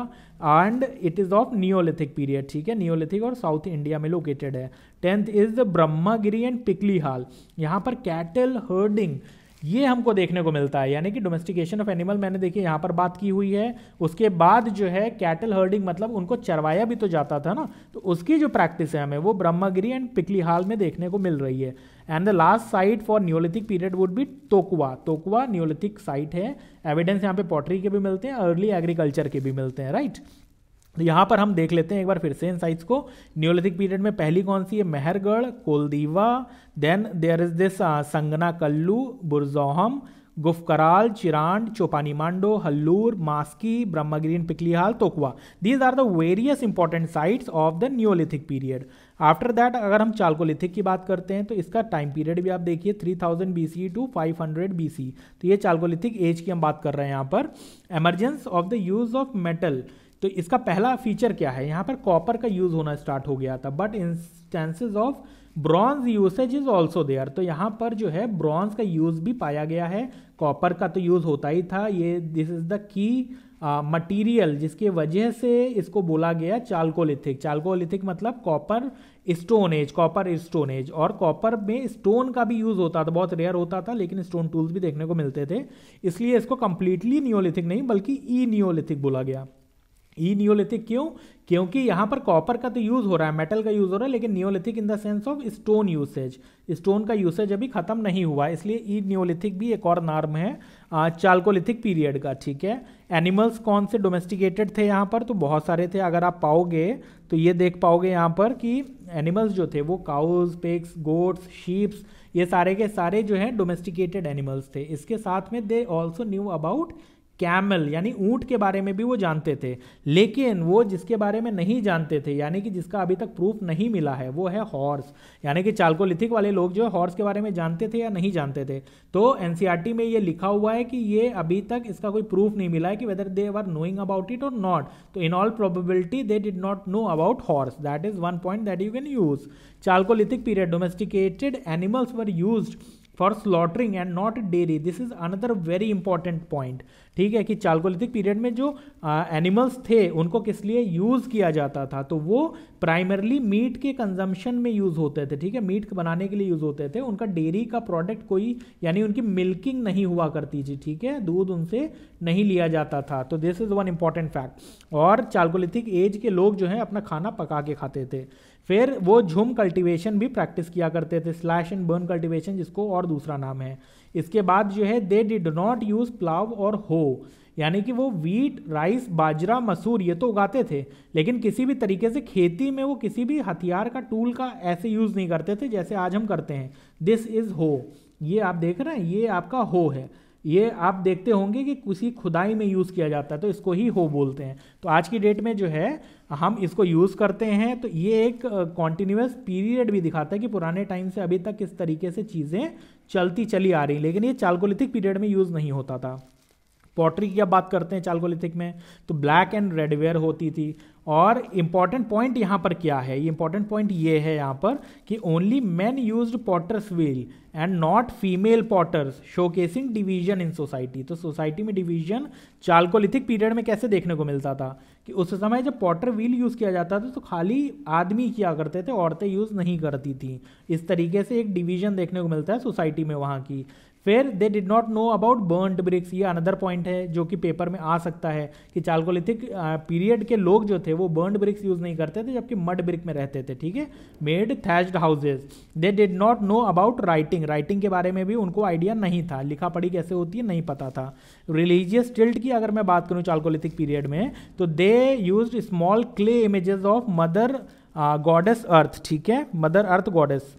and it is of neolithic period ठीक है नियोलिथिक और साउथ इंडिया में लोकेटेड है tenth is Brahmagiri and Piklihal यहाँ पर कैटल हर्डिंग ये हमको देखने को मिलता है यानी कि डोमेस्टिकेशन ऑफ एनिमल मैंने देखिए यहाँ पर बात की हुई है उसके बाद जो है कैटल हर्डिंग मतलब उनको चरवाया भी तो जाता था ना तो उसकी जो प्रैक्टिस है हमें वो ब्रह्मगिरी एंड पिकलीहाल में देखने को मिल रही है and the last site for neolithic period would be Tokwa Tokwa neolithic site है एविडेंस यहाँ पे पॉटरी के भी मिलते हैं अर्ली एग्रीकल्चर के भी मिलते हैं राइट right? तो यहाँ पर हम देख लेते हैं एक बार फिर से इन साइट्स को न्योलिथिक पीरियड में पहली कौन सी है Mehrgarh Koldihwa then there is this Sanganakallu Burzahom Gufkral Chirand Chopani Mando Hallur Maski Brahmagiri Piklihal Tokwa these are the various important sites of the neolithic period after that अगर हम चालकोलिथिक की बात करते हैं तो इसका टाइम पीरियड भी आप देखिए 3000 C to five hundred B C तो ये चालकोलिथिक एज की हम बात कर रहे हैं यहाँ पर emergence of the use of metal तो इसका पहला फीचर क्या है यहाँ पर कॉपर का यूज़ होना स्टार्ट हो गया था but instances of bronze usage is also there तो यहाँ पर जो है ब्रॉन्ज का यूज़ भी पाया गया है कॉपर का तो यूज़ होता ही था ये this is the key material जिसके वजह से इसको बोला गया चालकोलिथिक चालकोलिथिक मतलब copper stone age copper stone age और कॉपर में स्टोन का भी यूज़ होता था बहुत रेयर होता था लेकिन स्टोन टूल्स भी देखने को मिलते थे इसलिए इसको कम्प्लीटली नियोलिथिक नहीं बल्कि ई नियोलिथिक बोला गया ई नियोलिथिक क्यों क्योंकि यहाँ पर कॉपर का तो यूज़ हो रहा है मेटल का यूज़ हो रहा है लेकिन neolithic in the sense of stone usage stone का यूसेज अभी ख़त्म नहीं हुआ इसलिए ई नियोलिथिक भी एक और नार्म है चाल्कोलिथिक पीरियड का ठीक है एनिमल्स कौन से डोमेस्टिकेटेड थे यहाँ पर तो बहुत सारे थे अगर आप पाओगे तो ये देख पाओगे यहाँ पर कि एनिमल्स जो थे वो काउज पिक्स गोट्स शीप्स ये सारे के सारे जो हैं डोमेस्टिकेटेड एनिमल्स थे इसके साथ में they also knew about camel यानी ऊंट के बारे में भी वो जानते थे लेकिन वो जिसके बारे में नहीं जानते थे यानी कि जिसका अभी तक प्रूफ नहीं मिला है वो है हॉर्स यानी कि चालकोलिथिक वाले लोग जो है हॉर्स के बारे में जानते थे या नहीं जानते थे तो एन e में ये लिखा हुआ है कि ये अभी तक इसका कोई प्रूफ नहीं मिला है कि whether they are knowing about it और नॉट तो in all probability they did not know about horse that is one point that you can use chalcolithic period domesticated animals were used for slaughtering and not dairy this is another very important point ठीक है कि Chalcolithic period में जो animals थे उनको किस लिए use किया जाता था तो वो प्राइमरली मीट के कंजम्पशन में यूज़ होते थे ठीक है मीट बनाने के लिए यूज़ होते थे उनका डेयरी का प्रोडक्ट कोई यानी उनकी मिल्किंग नहीं हुआ करती थी ठीक है दूध उनसे नहीं लिया जाता था तो this is one important fact और चालकोलिथिक एज के लोग जो है अपना खाना पका के खाते थे फिर वो झूम कल्टीवेशन भी प्रैक्टिस किया करते थे स्लैश एंड बर्न कल्टीवेशन जिसको और दूसरा नाम है इसके बाद जो है they did not use plough और हो यानी कि वो वीट राइस बाजरा मसूर ये तो उगाते थे लेकिन किसी भी तरीके से खेती में वो किसी भी हथियार का टूल का ऐसे यूज़ नहीं करते थे जैसे आज हम करते हैं दिस इज़ हो ये आप देख रहे हैं ये आपका हो है ये आप देखते होंगे कि किसी खुदाई में यूज़ किया जाता है तो इसको ही हो बोलते हैं तो आज की डेट में जो है हम इसको यूज़ करते हैं तो ये एक कॉन्टीन्यूस पीरियड भी दिखाता है कि पुराने टाइम से अभी तक किस तरीके से चीज़ें चलती चली आ रही लेकिन ये चालकोलिथिक पीरियड में यूज़ नहीं होता था पॉटरी की अब बात करते हैं चालकोलिथिक में तो ब्लैक एंड रेड वेयर होती थी और इम्पॉर्टेंट पॉइंट यहाँ पर क्या है इम्पॉर्टेंट पॉइंट ये है यहाँ पर कि only man use potter's wheel and not female potters showcasing division in society तो सोसाइटी में डिवीजन चालकोलिथिक पीरियड में कैसे देखने को मिलता था कि उस समय जब पॉटर व्हील यूज़ किया जाता था तो खाली आदमी किया करते थे औरतें यूज़ नहीं करती थी इस तरीके से एक डिवीजन देखने को मिलता है सोसाइटी में वहाँ की फिर they did not know about burned bricks ये अनदर पॉइंट है जो कि पेपर में आ सकता है कि चालकोलिथिक पीरियड uh, के लोग जो थे वो बर्नड ब्रिक्स यूज़ नहीं करते थे जबकि मड ब्रिक में रहते थे ठीक है made thatched houses they did not know about writing writing के बारे में भी उनको आइडिया नहीं था लिखा पढ़ी कैसे होती है नहीं पता था रिलीजियस टिल्ट की अगर मैं बात करूँ चालकोलिथिक पीरियड में तो they use small clay images of mother goddess earth ठीक है मदर अर्थ गॉडेस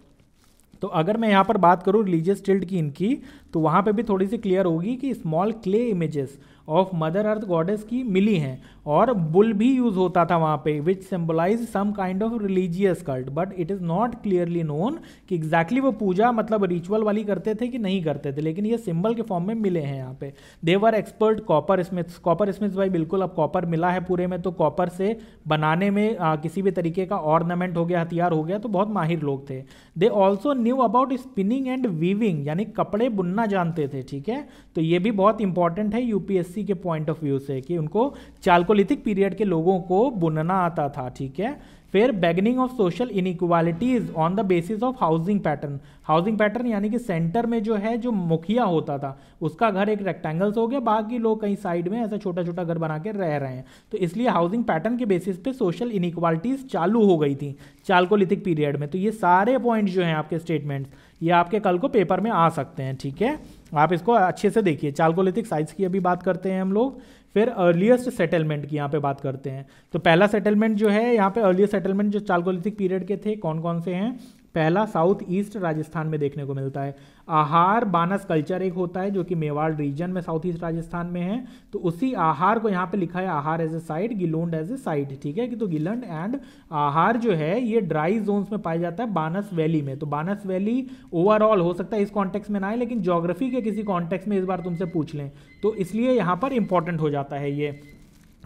तो अगर मैं यहाँ पर बात करूँ रिलीजियस टिल्ट की इनकी तो वहाँ पे भी थोड़ी सी क्लियर होगी कि small clay images of mother earth goddess की मिली हैं और बुल भी यूज होता था वहाँ पे which symbolise some kind of religious cult but it is not clearly known कि एग्जैक्टली exactly वो पूजा मतलब रिचुअल वाली करते थे कि नहीं करते थे लेकिन ये सिंबल के फॉर्म में मिले हैं यहाँ पे they were expert coppersmiths coppersmiths भाई बिल्कुल अब कॉपर मिला है पूरे में तो कॉपर से बनाने में आ, किसी भी तरीके का ऑर्नामेंट हो गया हथियार हो गया तो बहुत माहिर लोग थे they also knew about spinning and weaving यानी कपड़े बुनना जानते थे ठीक है तो ये भी बहुत इंपॉर्टेंट है यूपीएससी इसी के पॉइंट ऑफ व्यू से कि उनको चालकोलिथिक पीरियड के लोगों को बुनना आता था ठीक है फिर beginning of social inequalities on the basis of housing pattern housing pattern यानी कि सेंटर में जो है जो मुखिया होता था उसका घर एक रेक्टेंगल्स हो गया बाकी लोग कहीं साइड में ऐसा छोटा छोटा घर बना के रह रहे हैं तो इसलिए हाउसिंग पैटर्न के बेसिस पे सोशल इनिक्वालिटीज चालू हो गई थी चालकोलिथिक पीरियड में तो ये सारे पॉइंट जो हैं आपके स्टेटमेंट्स ये आपके कल को पेपर में आ सकते हैं ठीक है आप इसको अच्छे से देखिए चालकोलिथिक साइज की अभी बात करते हैं हम लोग फिर अर्लीस्ट सेटलमेंट की यहाँ पे बात करते हैं तो पहला सेटलमेंट जो है यहाँ पे अर्लीस्ट सेटलमेंट जो चालकोलिथिक पीरियड के थे कौन कौन से हैं पहला साउथ ईस्ट राजस्थान में देखने को मिलता है आहार बानस कल्चर एक होता है जो कि मेवाड़ रीजन में साउथ ईस्ट राजस्थान में है तो उसी आहार को यहाँ पे लिखा है Ahar as a site Gilund as a site ठीक है कि तो गिलंड एंड आहार जो है ये ड्राई जोन्स में पाया जाता है बानस वैली में तो बानस वैली ओवरऑल हो सकता है इस कॉन्टेक्स में ना आए लेकिन जोग्राफी के किसी कॉन्टेक्स में इस बार तुमसे पूछ लें तो इसलिए यहाँ पर इंपॉर्टेंट हो जाता है ये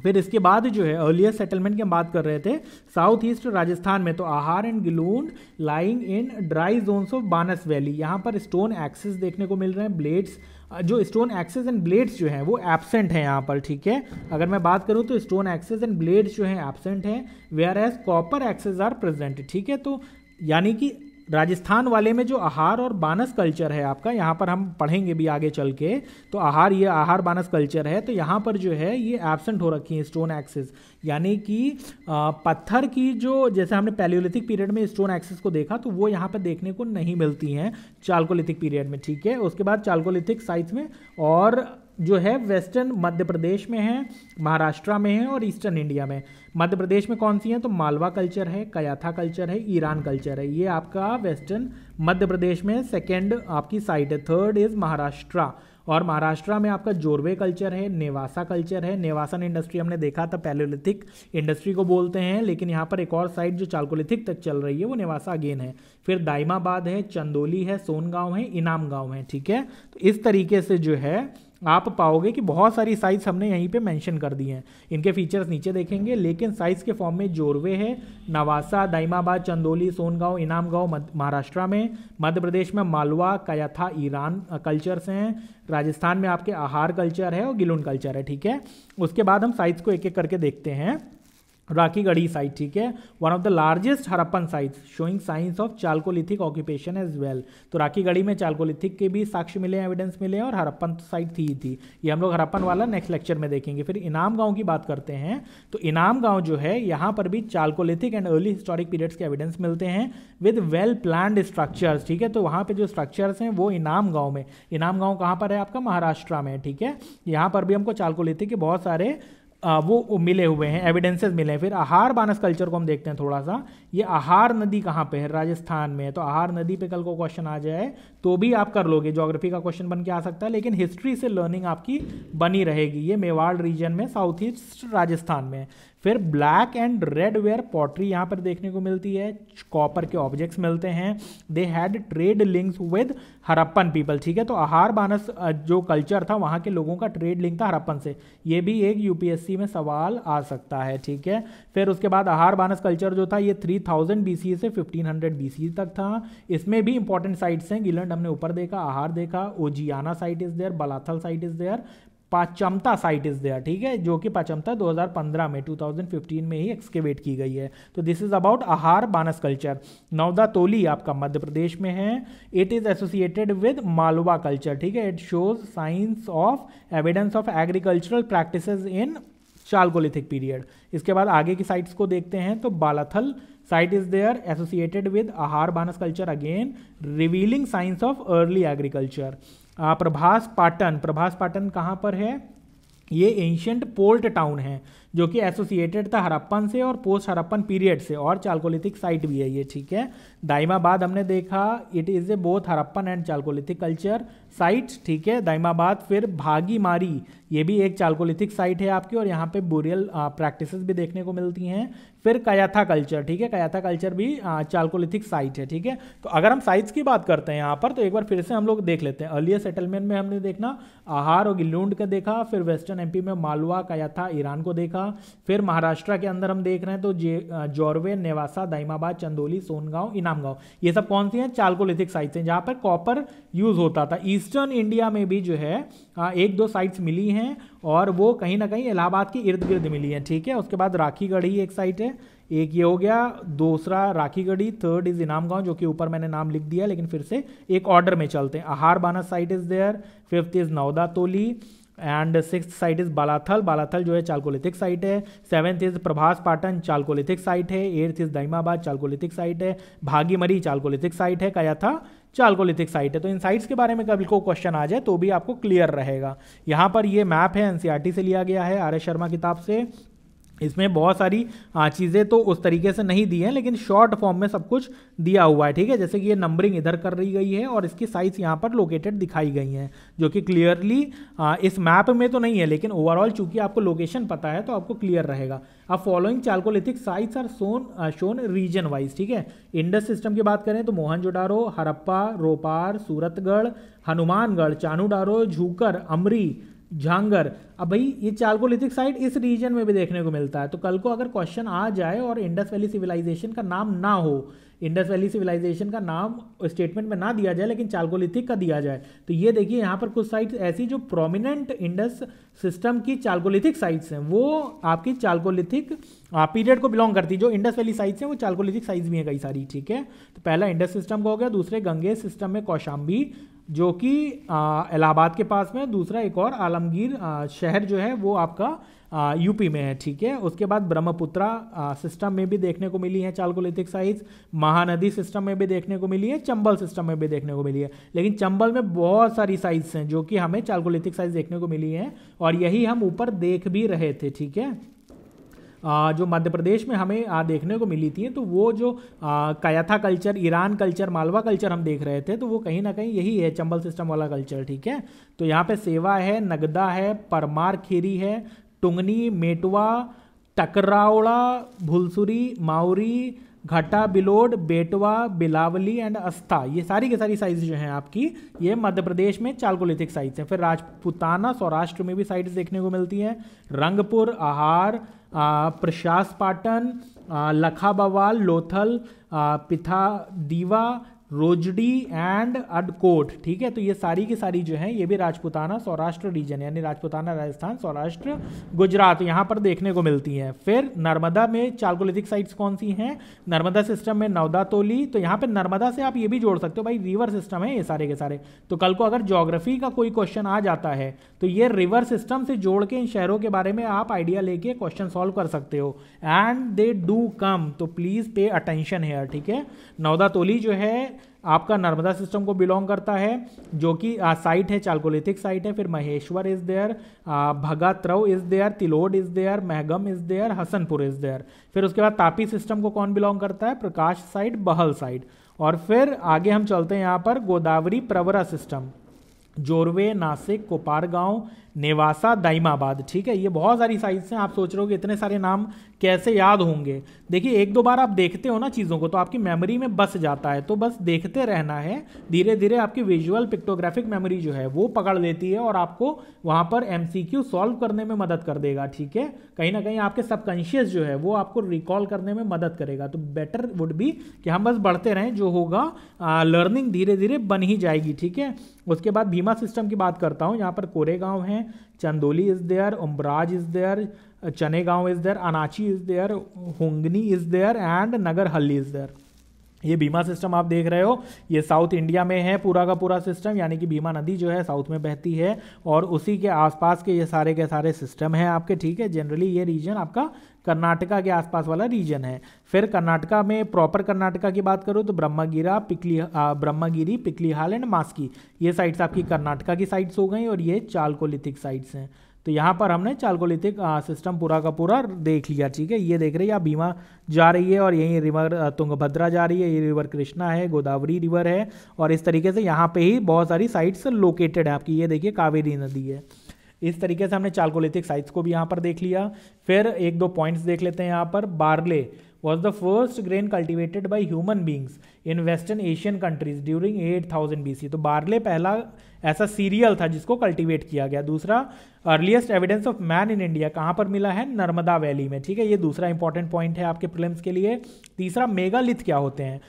फिर इसके बाद जो है अर्लियर सेटलमेंट की हम बात कर रहे थे साउथ ईस्ट राजस्थान में तो Ahar and Gilund lying in dry zones of Banas valley यहाँ पर स्टोन एक्सेस देखने को मिल रहे हैं ब्लेड्स जो स्टोन एक्सेस एंड ब्लेड्स जो हैं वो एबसेंट हैं यहाँ पर ठीक है अगर मैं बात करूँ तो स्टोन एक्सेस एंड ब्लेड्स जो हैं एबसेंट हैं whereas copper axes are present ठीक है तो यानी कि राजस्थान वाले में जो आहार और बानस कल्चर है आपका यहाँ पर हम पढ़ेंगे भी आगे चल के तो आहार ये आहार बानस कल्चर है तो यहाँ पर जो है ये एबसेंट हो रखी है स्टोन एक्सेस यानी कि पत्थर की जो जैसे हमने पैलियोलिथिक पीरियड में स्टोन एक्सेस को देखा तो वो यहाँ पर देखने को नहीं मिलती हैं चालकोलिथिक पीरियड में ठीक है उसके बाद चालकोलिथिक साइज में और जो है वेस्टर्न मध्य प्रदेश में है महाराष्ट्र में है और ईस्टर्न इंडिया में मध्य प्रदेश में कौन सी है तो मालवा कल्चर है कयाथा कल्चर है ईरान कल्चर है ये आपका वेस्टर्न मध्य प्रदेश में सेकेंड आपकी साइड है थर्ड इज़ महाराष्ट्र और महाराष्ट्र में आपका जोरवे कल्चर है नेवासा कल्चर है नेवासन इंडस्ट्री हमने देखा था पैलोलिथिक इंडस्ट्री को बोलते हैं लेकिन यहाँ पर एक और साइड जो चालकोलिथिक तक चल रही है वो नेवासा अगेन है फिर दाइमाबाद है चंदोली है सोनगांव है इनाम गाँव है ठीक है तो इस तरीके से जो है आप पाओगे कि बहुत सारी साइज़ हमने यहीं पे मेंशन कर दी हैं इनके फीचर्स नीचे देखेंगे लेकिन साइज़ के फॉर्म में जोरवे है नवासा दाइमाबाद चंदोली सोनगांव इनामगांव महाराष्ट्र में मध्य प्रदेश में मालवा कयाथा ईरान कल्चर्स हैं राजस्थान में आपके आहार कल्चर है और गिलुन कल्चर है ठीक है उसके बाद हम साइज़ को एक एक करके देखते हैं राखी गढ़ी साइट ठीक है one of the largest Harappan sites showing signs of chalcolithic occupation as well तो राखी गढ़ी में चालकोलिथिक के भी साक्ष्य मिले हैं एविडेंस मिले और हरप्पन साइट थी ही थी ये हम लोग हरप्पन वाला नेक्स्ट लेक्चर में देखेंगे फिर इनाम गांव की बात करते हैं तो इनाम गांव जो है यहाँ पर भी chalcolithic and early historic periods के एविडेंस मिलते हैं विद वेल प्लान स्ट्रक्चर्स ठीक है तो वहाँ पर जो स्ट्रक्चर्स हैं वो इनाम गाँव में इनाम गाँव कहाँ पर है आपका महाराष्ट्र में ठीक है यहाँ पर भी हमको चालकोलिथिक के बहुत सारे वो मिले हुए हैं एविडेंसेस मिले हैं फिर आहार बानस कल्चर को हम देखते हैं थोड़ा सा ये आहार नदी कहाँ पे है राजस्थान में है तो आहार नदी पे कल को क्वेश्चन आ जाए तो भी आप कर लोगे ज्योग्राफी का क्वेश्चन बन के आ सकता है लेकिन हिस्ट्री से लर्निंग आपकी बनी रहेगी ये मेवाड़ रीजन में साउथ ईस्ट राजस्थान में है फिर black and red ware pottery यहाँ पर देखने को मिलती है कॉपर के ऑब्जेक्ट्स मिलते हैं they had trade links with Harappan people ठीक है तो आहार बानस जो कल्चर था वहाँ के लोगों का ट्रेड लिंक था हरप्पन से ये भी एक यूपीएससी में सवाल आ सकता है ठीक है फिर उसके बाद आहार बानस कल्चर जो था ये थ्री थाउजेंड बी से फिफ्टीन हंड्रेड बी तक था इसमें भी इंपॉर्टेंट साइट्स हैं गिलंड हमने ऊपर देखा आहार देखा Ojiyana site is there Balathal site is there Pachmata site is there ठीक है जो कि पाचमता 2015 में 2015 में ही एक्सकेवेट की गई है तो दिस इज़ अबाउट आहार बानस कल्चर नवदा तोली आपका मध्य प्रदेश में है it is associated with Malwa culture ठीक है it shows signs of evidence of agricultural practice in chalcolithic period इसके बाद आगे की साइट्स को देखते हैं तो Balathal site is there associated with Ahar Banas culture again revealing signs of early agriculture Prabhas Patan Prabhas Patan कहाँ पर है ये एंशियंट पोर्ट टाउन है जो कि एसोसिएटेड था हरप्पन से और पोस्ट हरप्पन पीरियड से और चालकोलिथिक साइट भी है ये ठीक है दाइमाबाद हमने देखा it is a both Harappan and chalcolithic culture site ठीक है दाइमाबाद फिर भागीमारी ये भी एक चालकोलिथिक साइट है आपकी और यहाँ पे बोरियल प्रैक्टिसेस भी देखने को मिलती हैं फिर कयाथा कल्चर ठीक है कयाथा कल्चर भी चालकोलिथिक साइट है ठीक है तो अगर हम साइट्स की बात करते हैं यहाँ पर तो एक बार फिर से हम लोग देख लेते हैं अर्लियर सेटलमेंट में हमने देखना आहार और गिल्लूड का देखा फिर वेस्टर्न एमपी में मालवा कयाथा ईरान को देखा फिर महाराष्ट्र के अंदर हम देख रहे हैं तो जौरवे नेवासा दाइमाबाद चंदोली सोनगांव इनामगांव ये सब कौन सी हैं चालकोलिथिक साइट्स हैं जहाँ पर कॉपर यूज होता था ईस्टर्न इंडिया में भी जो है एक दो साइट्स मिली हैं और वो कहीं ना कहीं इलाहाबाद के इर्द गिर्द मिली हैं ठीक है उसके बाद राखी गढ़ी एक साइट है एक ये हो गया दूसरा राखी गढ़ी थर्ड इज इनाम गांव जो कि ऊपर मैंने नाम लिख दिया लेकिन फिर से एक ऑर्डर में चलते हैं आहार बाना site is there fifth is Navdatoli and six site is Balathal Balathal जो है चालकोलिथिक साइट है seventh is Prabhas Patan chalcolithic site है eighth is Daimabad chalcolithic site है भागीमरी चालकोलिथिक साइट है कया था चालकोलिथिक साइट है तो इन साइट्स के बारे में कभी को क्वेश्चन आ जाए तो भी आपको क्लियर रहेगा यहाँ पर ये मैप है एनसीईआरटी e से लिया गया है आर एस शर्मा किताब से इसमें बहुत सारी चीज़ें तो उस तरीके से नहीं दी हैं लेकिन शॉर्ट फॉर्म में सब कुछ दिया हुआ है ठीक है जैसे कि ये नंबरिंग इधर कर रही गई है और इसकी साइज यहाँ पर लोकेटेड दिखाई गई हैं जो कि क्लियरली इस मैप में तो नहीं है लेकिन ओवरऑल चूंकि आपको लोकेशन पता है तो आपको क्लियर रहेगा अब following chalcolithic sites are zone zone region wise ठीक है इंडस सिस्टम की बात करें तो मोहन हरप्पा रोपार सूरतगढ़ हनुमानगढ़ चानूडारो झूकर अमरी झांगर अब भाई ये चालकोलिथिक साइट इस रीजन में भी देखने को मिलता है तो कल को अगर क्वेश्चन आ जाए और इंडस वैली सिविलाइजेशन का नाम ना हो इंडस वैली सिविलाइजेशन का नाम स्टेटमेंट में ना दिया जाए लेकिन चालकोलिथिक का दिया जाए तो ये देखिए यहाँ पर कुछ साइट्स ऐसी जो प्रोमिनेंट इंडस सिस्टम की चालकोलिथिक साइट्स हैं वो आपकी चालकोलिथिक पीरियड को बिलोंग करती है जो इंडस वैली साइट्स हैं वो चालकोलिथिक साइट्स भी हैं कई सारी ठीक है तो पहला इंडस सिस्टम का हो गया दूसरे गंगे सिस्टम में कौशाम्बी जो कि इलाहाबाद के पास में दूसरा एक और आलमगीर शहर जो है वो आपका यूपी में है ठीक है उसके बाद ब्रह्मपुत्रा सिस्टम में भी देखने को मिली है चालकोलिथिक साइज महानदी सिस्टम में भी देखने को मिली है चंबल सिस्टम में भी देखने को मिली है लेकिन चंबल में बहुत सारी साइज हैं जो कि हमें चालकोलिथिक साइज देखने को मिली है और यही हम ऊपर देख भी रहे थे ठीक है जो मध्य प्रदेश में हमें देखने को मिली थी तो वो जो Kayatha culture Iran culture Malwa culture हम देख रहे थे तो वो कहीं ना कहीं यही है चंबल सिस्टम वाला कल्चर ठीक है तो यहाँ पे सेवा है नगदा है परमार खीरी है टुंगनी मेटवा टकरावड़ा भुलसुरी माउरी घटा बिलोड बेटवा बिलावली एंड अस्था ये सारी के सारी साइज जो हैं आपकी ये मध्य प्रदेश में चालकोलिथिक साइट्स हैं फिर राजपुताना सौराष्ट्र में भी साइट्स देखने को मिलती हैं रंगपुर आहार प्रशास पाटन लखा बवाल लोथल पिथा दीवा रोजडी एंड अडकोट ठीक है तो ये सारी की सारी जो है ये भी राजपुताना सौराष्ट्र रीजन यानी राजपुताना राजस्थान सौराष्ट्र गुजरात यहाँ पर देखने को मिलती हैं फिर नर्मदा में चालकोलिथिक साइट्स कौन सी हैं नर्मदा सिस्टम में नवदा तोली तो यहाँ पर नर्मदा से आप ये भी जोड़ सकते हो भाई रिवर सिस्टम है ये सारे के सारे तो कल को अगर जोग्राफी का कोई क्वेश्चन आ जाता है तो ये रिवर सिस्टम से जोड़ के इन शहरों के बारे में आप आइडिया लेके क्वेश्चन सॉल्व कर सकते हो एंड दे डू कम तो प्लीज़ पे अटेंशन हेयर ठीक है नवदा तोली जो है आपका नर्मदा सिस्टम को बिलोंग करता है जो कि साइट है चालकोलिथिक साइट है फिर Maheshwar is there Bhagatrav is there Tilod is there Mehgam is there Hasanpur is there फिर उसके बाद तापी सिस्टम को कौन बिलोंग करता है प्रकाश साइट बहल साइट और फिर आगे हम चलते हैं यहाँ पर गोदावरी प्रवरा सिस्टम जोरवे नासिक कोपारगांव नेवासा दाइमाबाद ठीक है ये बहुत सारी साइज हैं आप सोच रहे हो कि इतने सारे नाम कैसे याद होंगे देखिए एक दो बार आप देखते हो ना चीज़ों को तो आपकी मेमोरी में बस जाता है तो बस देखते रहना है धीरे धीरे आपकी विजुअल पिक्टोग्राफिक मेमोरी जो है वो पकड़ लेती है और आपको वहाँ पर एम सॉल्व करने में मदद कर देगा ठीक है कहीं ना कहीं आपके सबकॉन्शियस जो है वो आपको रिकॉल करने में मदद करेगा तो बेटर वुड भी कि हम बस बढ़ते रहें जो होगा लर्निंग धीरे धीरे बन ही जाएगी ठीक है उसके बाद भीमा सिस्टम की बात करता हूँ यहाँ पर कोरेगांव है हैं Chandoli is there Umbraj is there Chanegaon is there अनाची इज़ देयर होंगनी is there and Nagarhalli is there ये बीमा सिस्टम आप देख रहे हो ये साउथ इंडिया में है पूरा का पूरा सिस्टम यानी कि बीमा नदी जो है साउथ में बहती है और उसी के आसपास के ये सारे के सारे सिस्टम हैं आपके ठीक है जनरली ये रीजन आपका कर्नाटका के आसपास वाला रीजन है फिर कर्नाटका में प्रॉपर कर्नाटका की बात करूँ तो ब्रह्मगिरा पिकली ब्रह्मगिरी पिकलीहाल एंड मास्की ये साइड्स आपकी कर्नाटका की साइड्स हो गई और ये चालकोलिथिक साइड्स हैं तो यहाँ पर हमने चालकोलिथिक सिस्टम पूरा का पूरा देख लिया ठीक है ये देख रहे हैं आप भीमा जा रही है और यही रिवर तुंगभद्रा जा रही है ये रिवर कृष्णा है गोदावरी रिवर है और इस तरीके से यहाँ पे ही बहुत सारी साइट्स लोकेटेड है आपकी ये देखिए कावेरी नदी है इस तरीके से हमने चालकोलिथिक साइट्स को भी यहाँ पर देख लिया फिर एक दो पॉइंट्स देख लेते हैं यहाँ पर barley was the first grain cultivated by human beings in western Asian countries during eight thousand B C तो बार्ले पहला ऐसा सीरियल था जिसको कल्टिवेट किया गया दूसरा earliest evidence of man in India कहाँ पर मिला है नर्मदा वैली में ठीक है ये दूसरा इंपॉर्टेंट पॉइंट है आपके प्रिलिम्स के लिए तीसरा मेगालिथ क्या होते हैं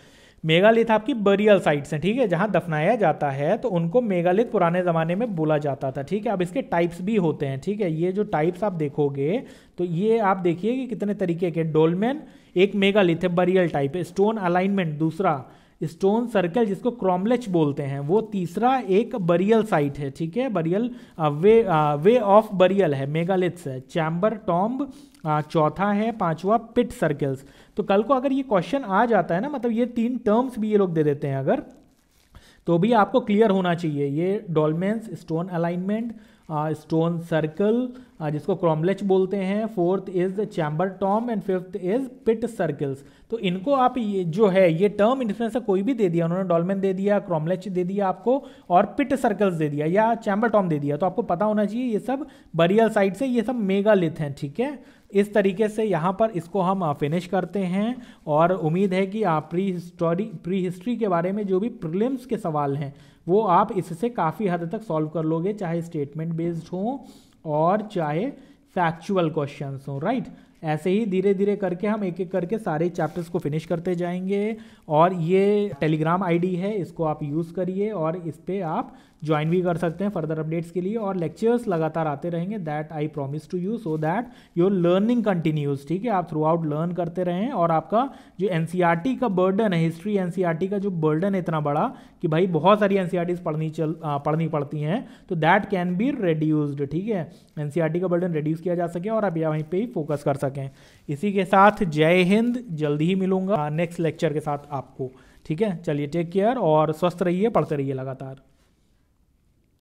मेगालिथ आपकी बरियल साइट्स हैं ठीक है जहाँ दफनाया जाता है तो उनको मेगालिथ पुराने ज़माने में बोला जाता था ठीक है अब इसके टाइप्स भी होते हैं ठीक है ये जो टाइप्स आप देखोगे तो ये आप देखिए कि कितने तरीके के डोलमेन एक मेगा लिथेबरियल टाइप है स्टोन अलाइनमेंट दूसरा स्टोन सर्कल जिसको क्रॉमलेच बोलते हैं वो तीसरा एक बरियल साइट है ठीक है बरियल वे आ, वे ऑफ बरियल है मेगालिथ्स है चैम्बर टॉम्ब uh, चौथा है पांचवा पिट सर्कल्स तो कल को अगर ये क्वेश्चन आ जाता है ना मतलब ये तीन टर्म्स भी ये लोग दे देते हैं अगर तो भी आपको क्लियर होना चाहिए ये dolmens stone alignment stone circle जिसको क्रॉमलेच बोलते हैं fourth is chamber tomb and fifth is pit circles तो इनको आप ये जो है ये टर्म इनमें से कोई भी दे दिया उन्होंने डॉलमेन दे दिया क्रॉमलेच दे दिया आपको और पिट सर्कल्स दे दिया या चैम्बर टॉम दे दिया तो आपको पता होना चाहिए ये सब बरियल साइड से ये सब मेगा लिथ हैं ठीक है इस तरीके से यहाँ पर इसको हम फिनिश करते हैं और उम्मीद है कि आप प्री हिस्टोरी प्री हिस्ट्री के बारे में जो भी प्रिलिम्स के सवाल हैं वो आप इससे काफ़ी हद तक सॉल्व कर लोगे चाहे स्टेटमेंट बेस्ड हो और चाहे फैक्चुअल क्वेश्चन हो राइट ऐसे ही धीरे धीरे करके हम एक एक करके सारे चैप्टर्स को फिनिश करते जाएंगे और ये टेलीग्राम आईडी है इसको आप यूज़ करिए और इस पर आप ज्वाइन भी कर सकते हैं फर्दर अपडेट्स के लिए और लेक्चर्स लगातार आते रहेंगे that I promise to you so that your learning continues ठीक है आप थ्रू आउट लर्न करते रहें और आपका जो एन e का बर्डन है हिस्ट्री एन e का जो बर्डन है इतना बड़ा कि भाई बहुत सारी एन e पढ़नी चल पढ़नी पड़ती हैं तो दैट कैन बी रेड्यूज ठीक है एन का बर्डन रेड्यूज़ किया जा सके और आप वहीं पर ही फोकस कर सकें इसी के साथ जय हिंद जल्दी ही मिलूंगा नेक्स्ट लेक्चर के साथ आपको ठीक है चलिए टेक केयर और स्वस्थ रहिए पढ़ते रहिए लगातार